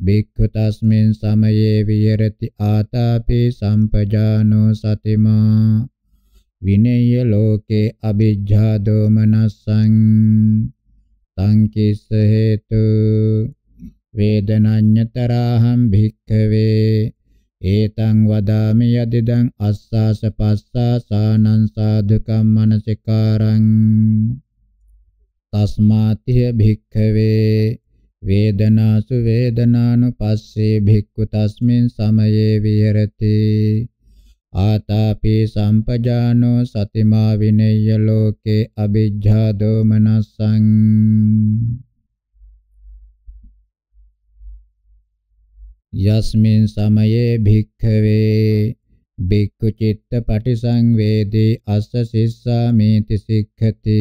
භික්ඛුතස්මින් සමයේ විහෙරති ආතාපි සම්පජානෝ සතිමා විනේය ලෝකේ අභිජ්ජා දෝමනස්සං තං කිස්ස හේතු වේදනඤ්‍යතරාහං භික්ඛවේ ඒතං වදාමි යදිදං අස්සාස පස්සා සානං සාධුකම් මනසිකාරං තස්මාතිය භික්ඛවේ වේදනාසු වේදනානුපස්සේ භික්ඛු තස්මින් සමයේ විහෙරති ආතාපි සම්පජානෝ සතිමා විනේය ලෝකේ අ비ජ්ජා දෝමනසං යස්මින් සමයේ භික්ඛවේ භික්ඛු චිත්ත පටිසංවේදී අස්ස සිස්සාමේති සික්ඛති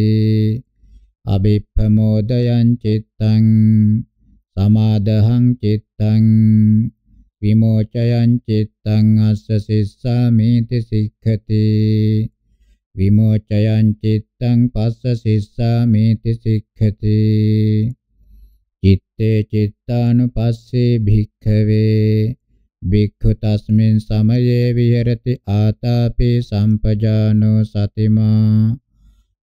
අබිප්පමෝදයං චිත්තං සමාදහං චිත්තං විමෝචයං චිත්තං අස්ස සිස්සාමිති සික්ඛති විමෝචයං චිත්තං පස්ස සිස්සාමිති සික්ඛති චitte චිත්තානුපස්සේ භික්ඛවේ භික්ඛු තස්මින් සමයේ විහෙරති ආතාපි සම්පජානෝ සතිමා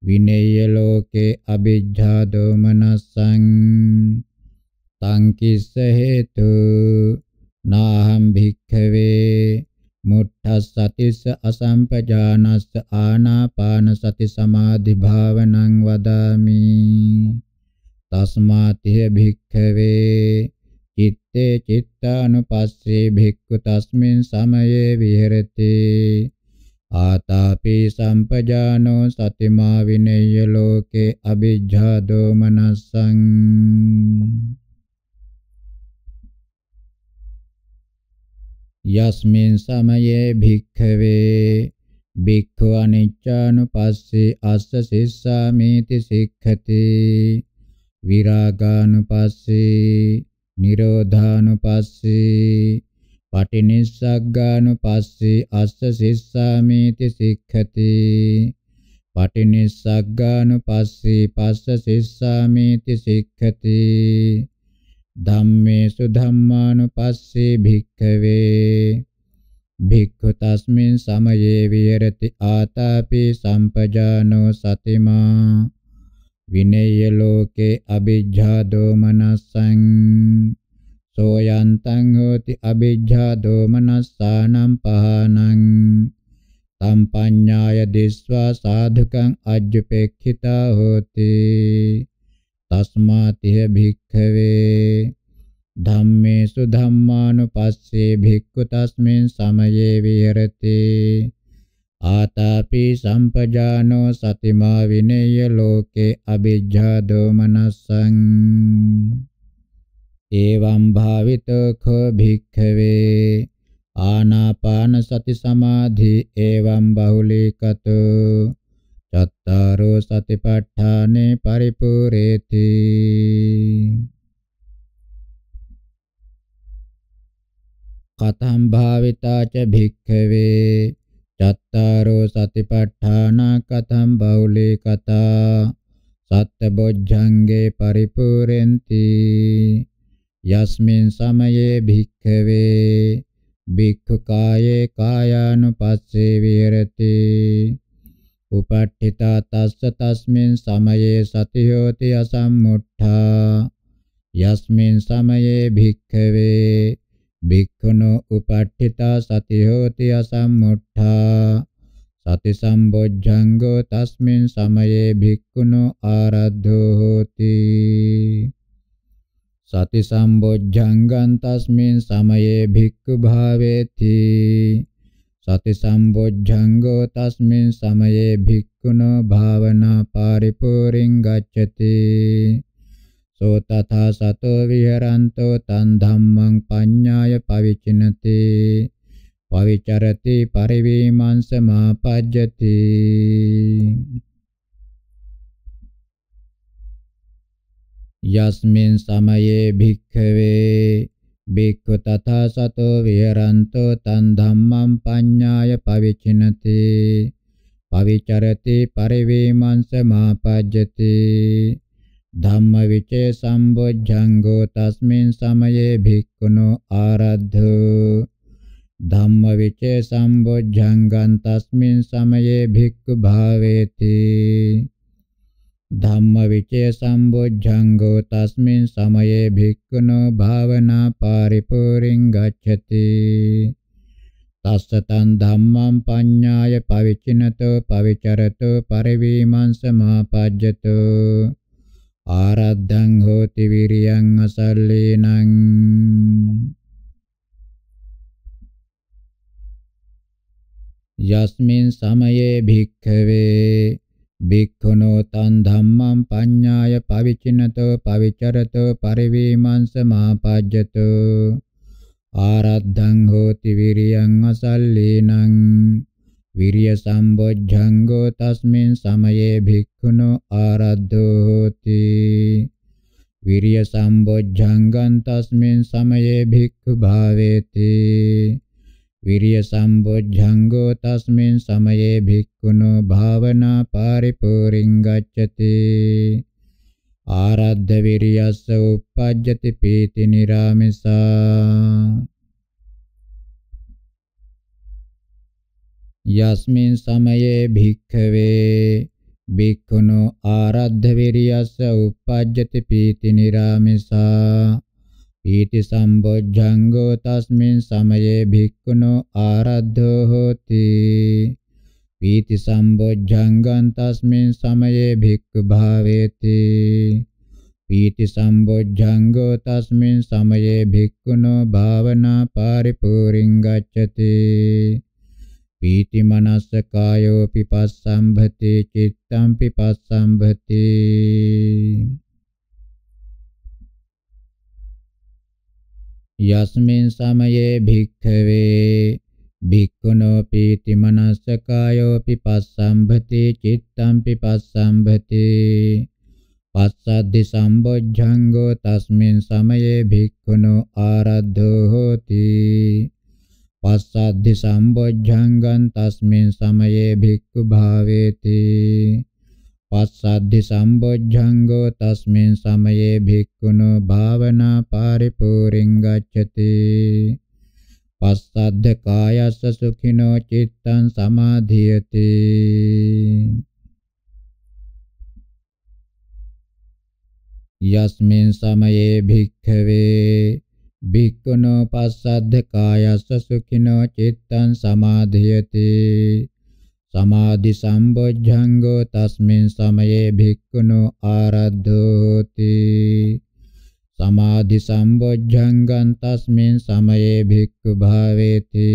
විනේය ලෝකේ අභිජ්ජා දෝමනසං තං කිස්ස හේතු නාහම් භික්ඛවේ මුත්තසතිස අසම්පජානස්ස ආනාපාන සති සමාධි භාවනං වදාමි තස්මාතිය භික්ඛවේ චිත්තේ චිත්තානුපස්සේ භික්ඛු තස්මින් සමයේ විහෙරති ආතාපි සම්පජානෝ සතිමා විනේය ලෝකේ අභිජ්ජා දෝමනස්සං යස්මින් සමයේ භික්ඛවේ භික්ඛු අනිච්චානුපස්සේ අස්ස සිස්සාමේති සික්ඛති විරාගානුපස්සේ නිරෝධානුපස්සේ පටිනිස්සග්ගානුපස්සේ අස්ස සිස්සාමේති සික්ඛති පටිනිස්සග්ගානුපස්සේ පස්ස සිස්සාමේති සික්ඛති ධම්මේසු ධම්මානුපස්සේ භික්ඛවේ භික්ඛු තස්මින් සමයේ විහෙරති ආතාපි සම්පජානෝ සතිමා විනේය ලෝකේ අභිජ්ජා දෝමනසං සෝයන්තං හෝති අවිජ්ජා දෝමනස්සානම් පහනං සම්පඤ්ඤාය දිස්වා සාධකං අජ්ජපේක්ඛිතා හෝති තස්මාතිහ භික්ඛවේ ධම්මේසු ධම්මානුපස්සේ භික්ඛු තස්මින් සමයේ විහෙරති ආතාපි සම්පජානෝ සතිමා විනේය ලෝකේ අවිජ්ජා දෝමනස්සං एवं भावितो खो भिक्खवे ආනාපාන සති සමාධි එවම් බහුලීකත චත්තාරෝ සතිපට්ඨානේ පරිපූර්ණේති කතම් භාවිතාච භික්ඛවේ චත්තාරෝ සතිපට්ඨාන කතම් බහුලීකතා සත්ත බොජ්ජංගේ පරිපූර්ණේති යස්මින් සමයේ භික්ඛවේ භික්ඛු කායේ කායානුපස්සේ විහෙරති උපට්ඨිතා තස්ස තස්මින් සමයේ සති හෝති අසම්මුත්තා යස්මින් සමයේ භික්ඛවේ භික්ඛුනෝ උපට්ඨිතා සති හෝති අසම්මුත්තා සති සම්බොජ්ජංගෝ තස්මින් සමයේ භික්ඛුනෝ ආරද්ධෝ හෝති sati sambojjanggan tasmin samaye bhikkhu bhaveti sati sambojjanggo tasmin samaye bhikkhuno bhavana paripuring gacchati so tatha sato viharanto tan dhammang paññāya pavicinati pavicarati parivimansa mapajjati යස්මින් සමයේ භික්ඛවේ බික්ඛු තථා සතෝ විහරන්තෝ තන් ධම්මං පඤ්ඤාය පවිචිනති පවිචරති පරිවේමංස මාපජ්ජති ධම්ම විචේ සම්බොජ්ජංගෝ තස්මින් සමයේ භික්ඛුනෝ ආරද්ධෝ ධම්ම විචේ සම්බොජ්ජංගං තස්මින් සමයේ භික්ඛු භාවේති ධම්ම විචේ සම්බොජ්ජංගෝ තස්මින් සමයේ භික්ඛුනෝ භාවනා පරිපූර්ණං ගච්ඡති තස්සතං ධම්මං පඤ්ඤාය පවිචිනතෝ පවිචරතෝ පරිවීමං සමාපජ්ජතෝ ආරද්ධං හෝති විරියං අසල්ලේනං යස්මින් සමයේ භික්ඛවේ භික්ඛුනෝ තං ධම්මං පඤ්ඤාය පවිචිනතෝ පවිචරතෝ පරිවේමංස මාපජ්ජතෝ ආරද්ධං හෝති විරියං අසල්ලේනං විරිය සම්බොජ්ජංගෝ තස්මින් සමයේ භික්ඛුනෝ ආරද්ධෝ හෝති විරිය සම්බොජ්ජංගං තස්මින් සමයේ භික්ඛු භාවේති විරිය සම්බොජ්ජංගෝ තස්මින් සමයේ භික්ඛුනෝ භාවනා පරිපූර්ණං ගච්ඡති ආරද්ධ විරියස්ස උපජ්ජති පීති නිරාමසා යස්මින් සමයේ භික්ඛවේ භික්ඛුනෝ ආරද්ධ විරියස්ස උපජ්ජති පීති නිරාමසා ඊටි සම්බොජ්ජංගෝ තස්මින් සමයේ භික්ඛුනෝ ආරද්ධෝ හෝති පීති සම්බොජ්ජංගං තස්මින් සමයේ භික්ඛු භාවේති පීති සම්බොජ්ජංගෝ තස්මින් සමයේ භික්ඛුනෝ භාවනා පරිපූර්ණං ගච්ඡති පීති මනස්ස කායෝ පිපස්සම්භති චිත්තම් පිපස්සම්භති යස්මින් සමයේ භික්ඛවේ භික්ඛුනෝපි තිමනස්සකායෝපි පස්සම්භති චිත්තම්පි පස්සම්භති පස්සද්ධි සම්බොජ්ජංගෝ තස්මින් සමයේ භික්ඛුනෝ ආරද්ධෝ හෝති පස්සද්ධි සම්බොජ්ජංගං තස්මින් සමයේ භික්ඛු භාවේති පස්සද්ධි සම්බොජ්ජංගෝ තස්මින් සමයේ භික්ඛුනෝ භාවනා පරිපූර්ණං ගච්ඡති පස්සද්ධ කායස්ස සුඛිනෝ චිත්තං සමාධියති යස්මින් සමයේ භික්ඛවේ භික්ඛුනෝ පස්සද්ධ කායස්ස සුඛිනෝ චිත්තං සමාධියති සමාධි සම්බොජ්ජංගෝ තස්මින් සමයේ භික්ඛුනෝ ආරද්ධෝති සමාධි සම්බොජ්ජංගං තස්මින් සමයේ භික්ඛු භාවේති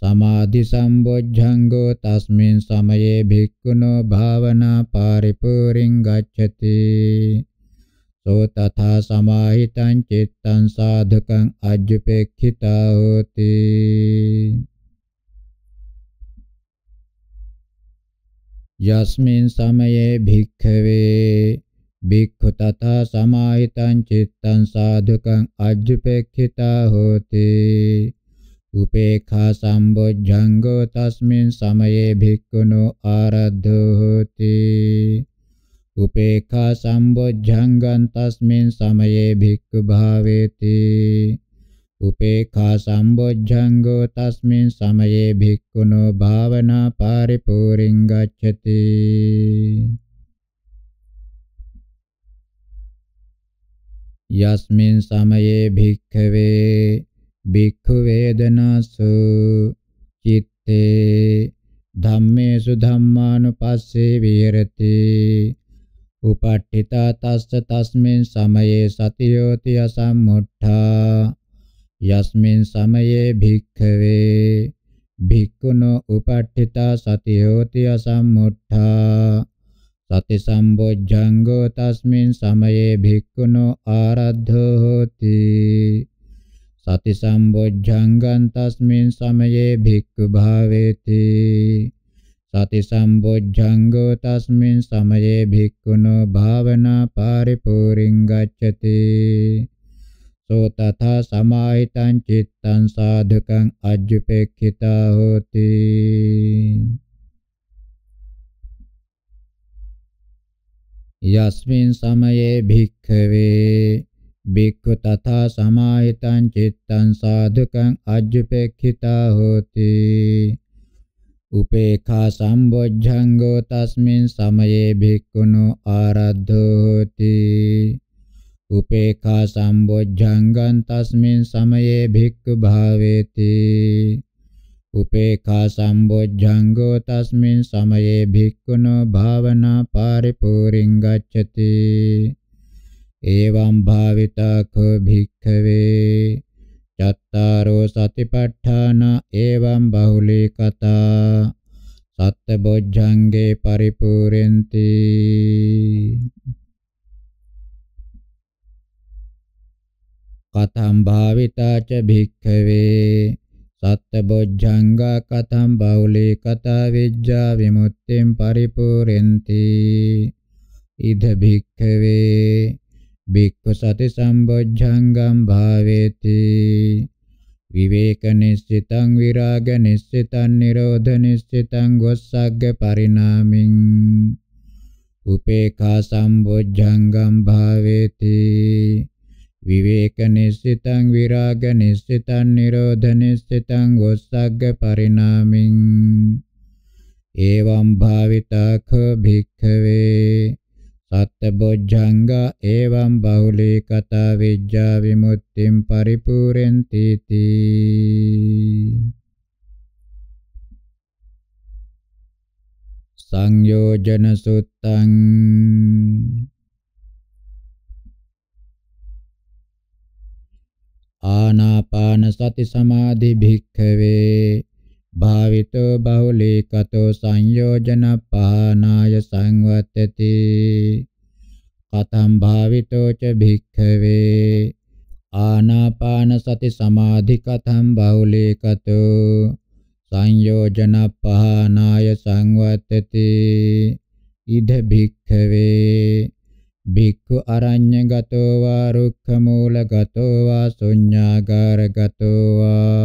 සමාධි සම්බොජ්ජංගෝ තස්මින් සමයේ භික්ඛුනෝ භාවනා පරිපූර්ණං ගච්ඡති සෝ තථා සමාහිතං චිත්තං සාධකං අජ්ජපේක්ඛිතා හෝති යස්මින් සමයේ භික්ඛවේ භික්ඛු තථා සමාහිතං චිත්තං සාධකං අජ්ජුපේක්ඛිතා හෝති උපේඛා සම්බොජ්ජංගෝ තස්මින් සමයේ භික්ඛුනෝ ආරද්ධෝ හෝති උපේඛා සම්බොජ්ජංගං තස්මින් සමයේ භික්ඛු භාවේති උපේඛා සම්බොජ්ජංගෝ තස්මින් සමයේ භික්ඛුනෝ භාවනා පරිපූර්ණං ගච්ඡති යස්මින් සමයේ භික්ඛවේ භික්ඛු වේදනාසු චිත්තේ ධම්මේසු ධම්මානුපස්සේ විහෙරති උපට්ඨිතා තස්ස තස්මින් සමයේ සතියෝති අසම්මුඨා යස්මින් සමයේ භික්ඛවේ භික්ඛුනෝ උපට්ඨිතා සති හෝති අසම්මුත්තා සති සම්බොජ්ජංගෝ තස්මින් සමයේ භික්ඛුනෝ ආරද්ධෝ හෝති සති සම්බොජ්ජංගං තස්මින් සමයේ භික්ඛු භාවේති සති සම්බොජ්ජංගෝ තස්මින් සමයේ භික්ඛුනෝ භාවනා පරිපූර්ණං ගච්ඡති සෝ තථා සමාහිතං චිත්තං සාධකං අජ්ජුපේක්ඛිතා හෝති යස්මින් සමයේ භික්ඛවේ භික්ඛු තථා සමාහිතං චිත්තං සාධකං අජ්ජුපේක්ඛිතා හෝති උපේඛා සම්බොජ්ජංගෝ තස්මින් සමයේ භික්ඛුනෝ ආරද්ධෝති උපේඛා සම්බොජ්ජංගං තස්මින් සමයේ භික්ඛු භාවේති උපේඛා සම්බොජ්ජංගෝ තස්මින් සමයේ භික්ඛුනෝ භාවනා පරිපූර්ණං ගච්ඡති එවං භාවිතා කෝ භික්ඛවේ චත්තාරෝ සතිපට්ඨාන එවං බහුලී කතා සත්ත බොජ්ජංගේ පරිපූර්ණති කතම් භාවිතාච භික්ඛවේ සත්තබොජ්ජංග කතම් බෞලේ කතා විජ්ජා විමුක්තිම් පරිපූර්ණති ඉද භික්ඛවේ භික්ඛු සති සම්බොජ්ජංගම් භාවේති විවේක නිස්සිතං විරාග නිස්සිතං නිරෝධ නිස්සිතං ගොස්සග්ග පරිණාමින් උපේඛා සම්බොජ්ජංගම් භාවේති විවේක නිස්සිතං විරාග නිස්සිතං නිරෝධ නිස්සිතං උස්සග්ග පරිණාමින් එවං භාවිතාඛ භික්ඛවේ සත්බොජ්ජංග එවං බහුලී කතා විජ්ජා විමුක්තිම් පරිපූර්ණති තී සංයෝජන සුත්තං ආනාපාන සති සමාධි භික්ඛවේ භාවිතෝ බහුලීකතෝ සංයෝජන පහනාය සංවත්තති කතම් භාවිතෝ ච භික්ඛවේ ආනාපාන සති සමාධි කතම් බහුලීකතෝ සංයෝජන පහනාය සංවත්තති ඉද භික්ඛවේ භික්ඛු අරඤ්ඤ ගතෝ වා රුක්ඛ මූල ගතෝ වා ශුඤ්ඤාගාර ගතෝ වා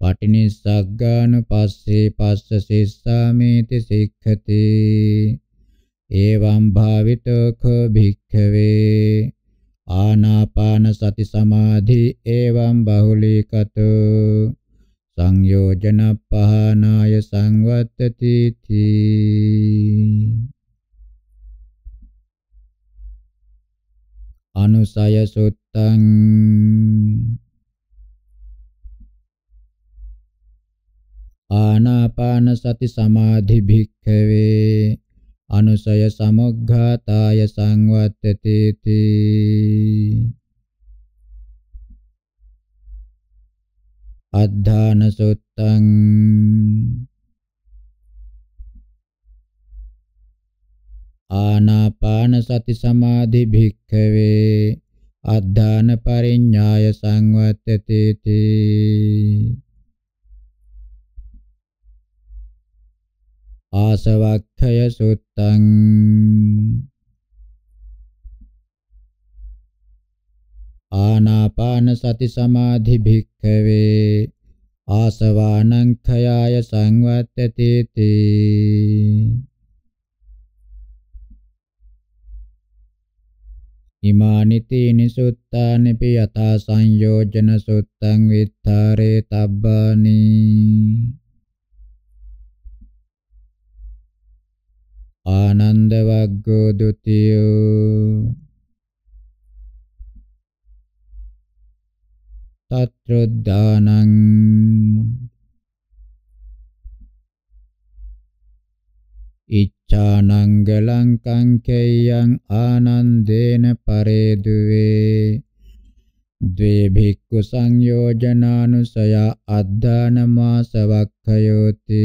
පටිනිස්සග්ගානුපස්සේ පස්ස සිස්සාමේති සික්ඛති එවං භාවිතෝ ඛ භික්ඛවේ ආනාපාන සති සමාධි එවං බහුලීකතෝ සංයෝජන පහනාය සංවත්තති තී අනුසය සුත්තං ආනාපාන සති සමාධි භික්ඛවේ අනුසය සමුග්ඝාතාය සංවත්තතේති අද්ධාන සුත්තං ආනාපාන සති සමාධි භික්ඛවේ අද්ධාන පරිඤ්ඤාය සංවත්තතේති ආසවක්ඛය සුත්තං ආනාපාන සති සමාධි භික්ඛවේ ආසවානං khයාය සංවත්තතේති ඉමානිතීනි සුත්තානිපි යථා සංයෝජන සුත්තං විත්තරේ තබ්බානි ආනන්ද වග්ගෝ ဒ ුතියෝ තත්‍රොද්ධානං චානංග ලංකං කේයං ආනන්දේන පරේදුවේ ද්වේ භික්ඛු සංයෝජනානුසය අද්දානමා සවක්ඛයෝති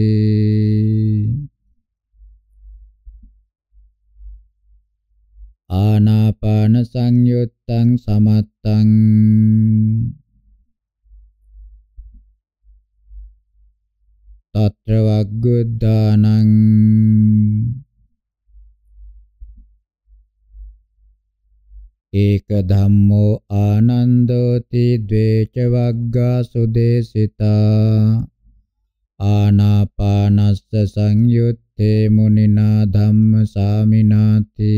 ආනාපාන සංයුත්තං සමත්තං తత్ర వగ్గుద్దానං ඒක ධම්මෝ ආනන්දෝති ද්වේච වග්ගා සුදේසිතා ආනාපානස්ස සංයුත්තේ මුනිනා ධම්ම සාමිනාති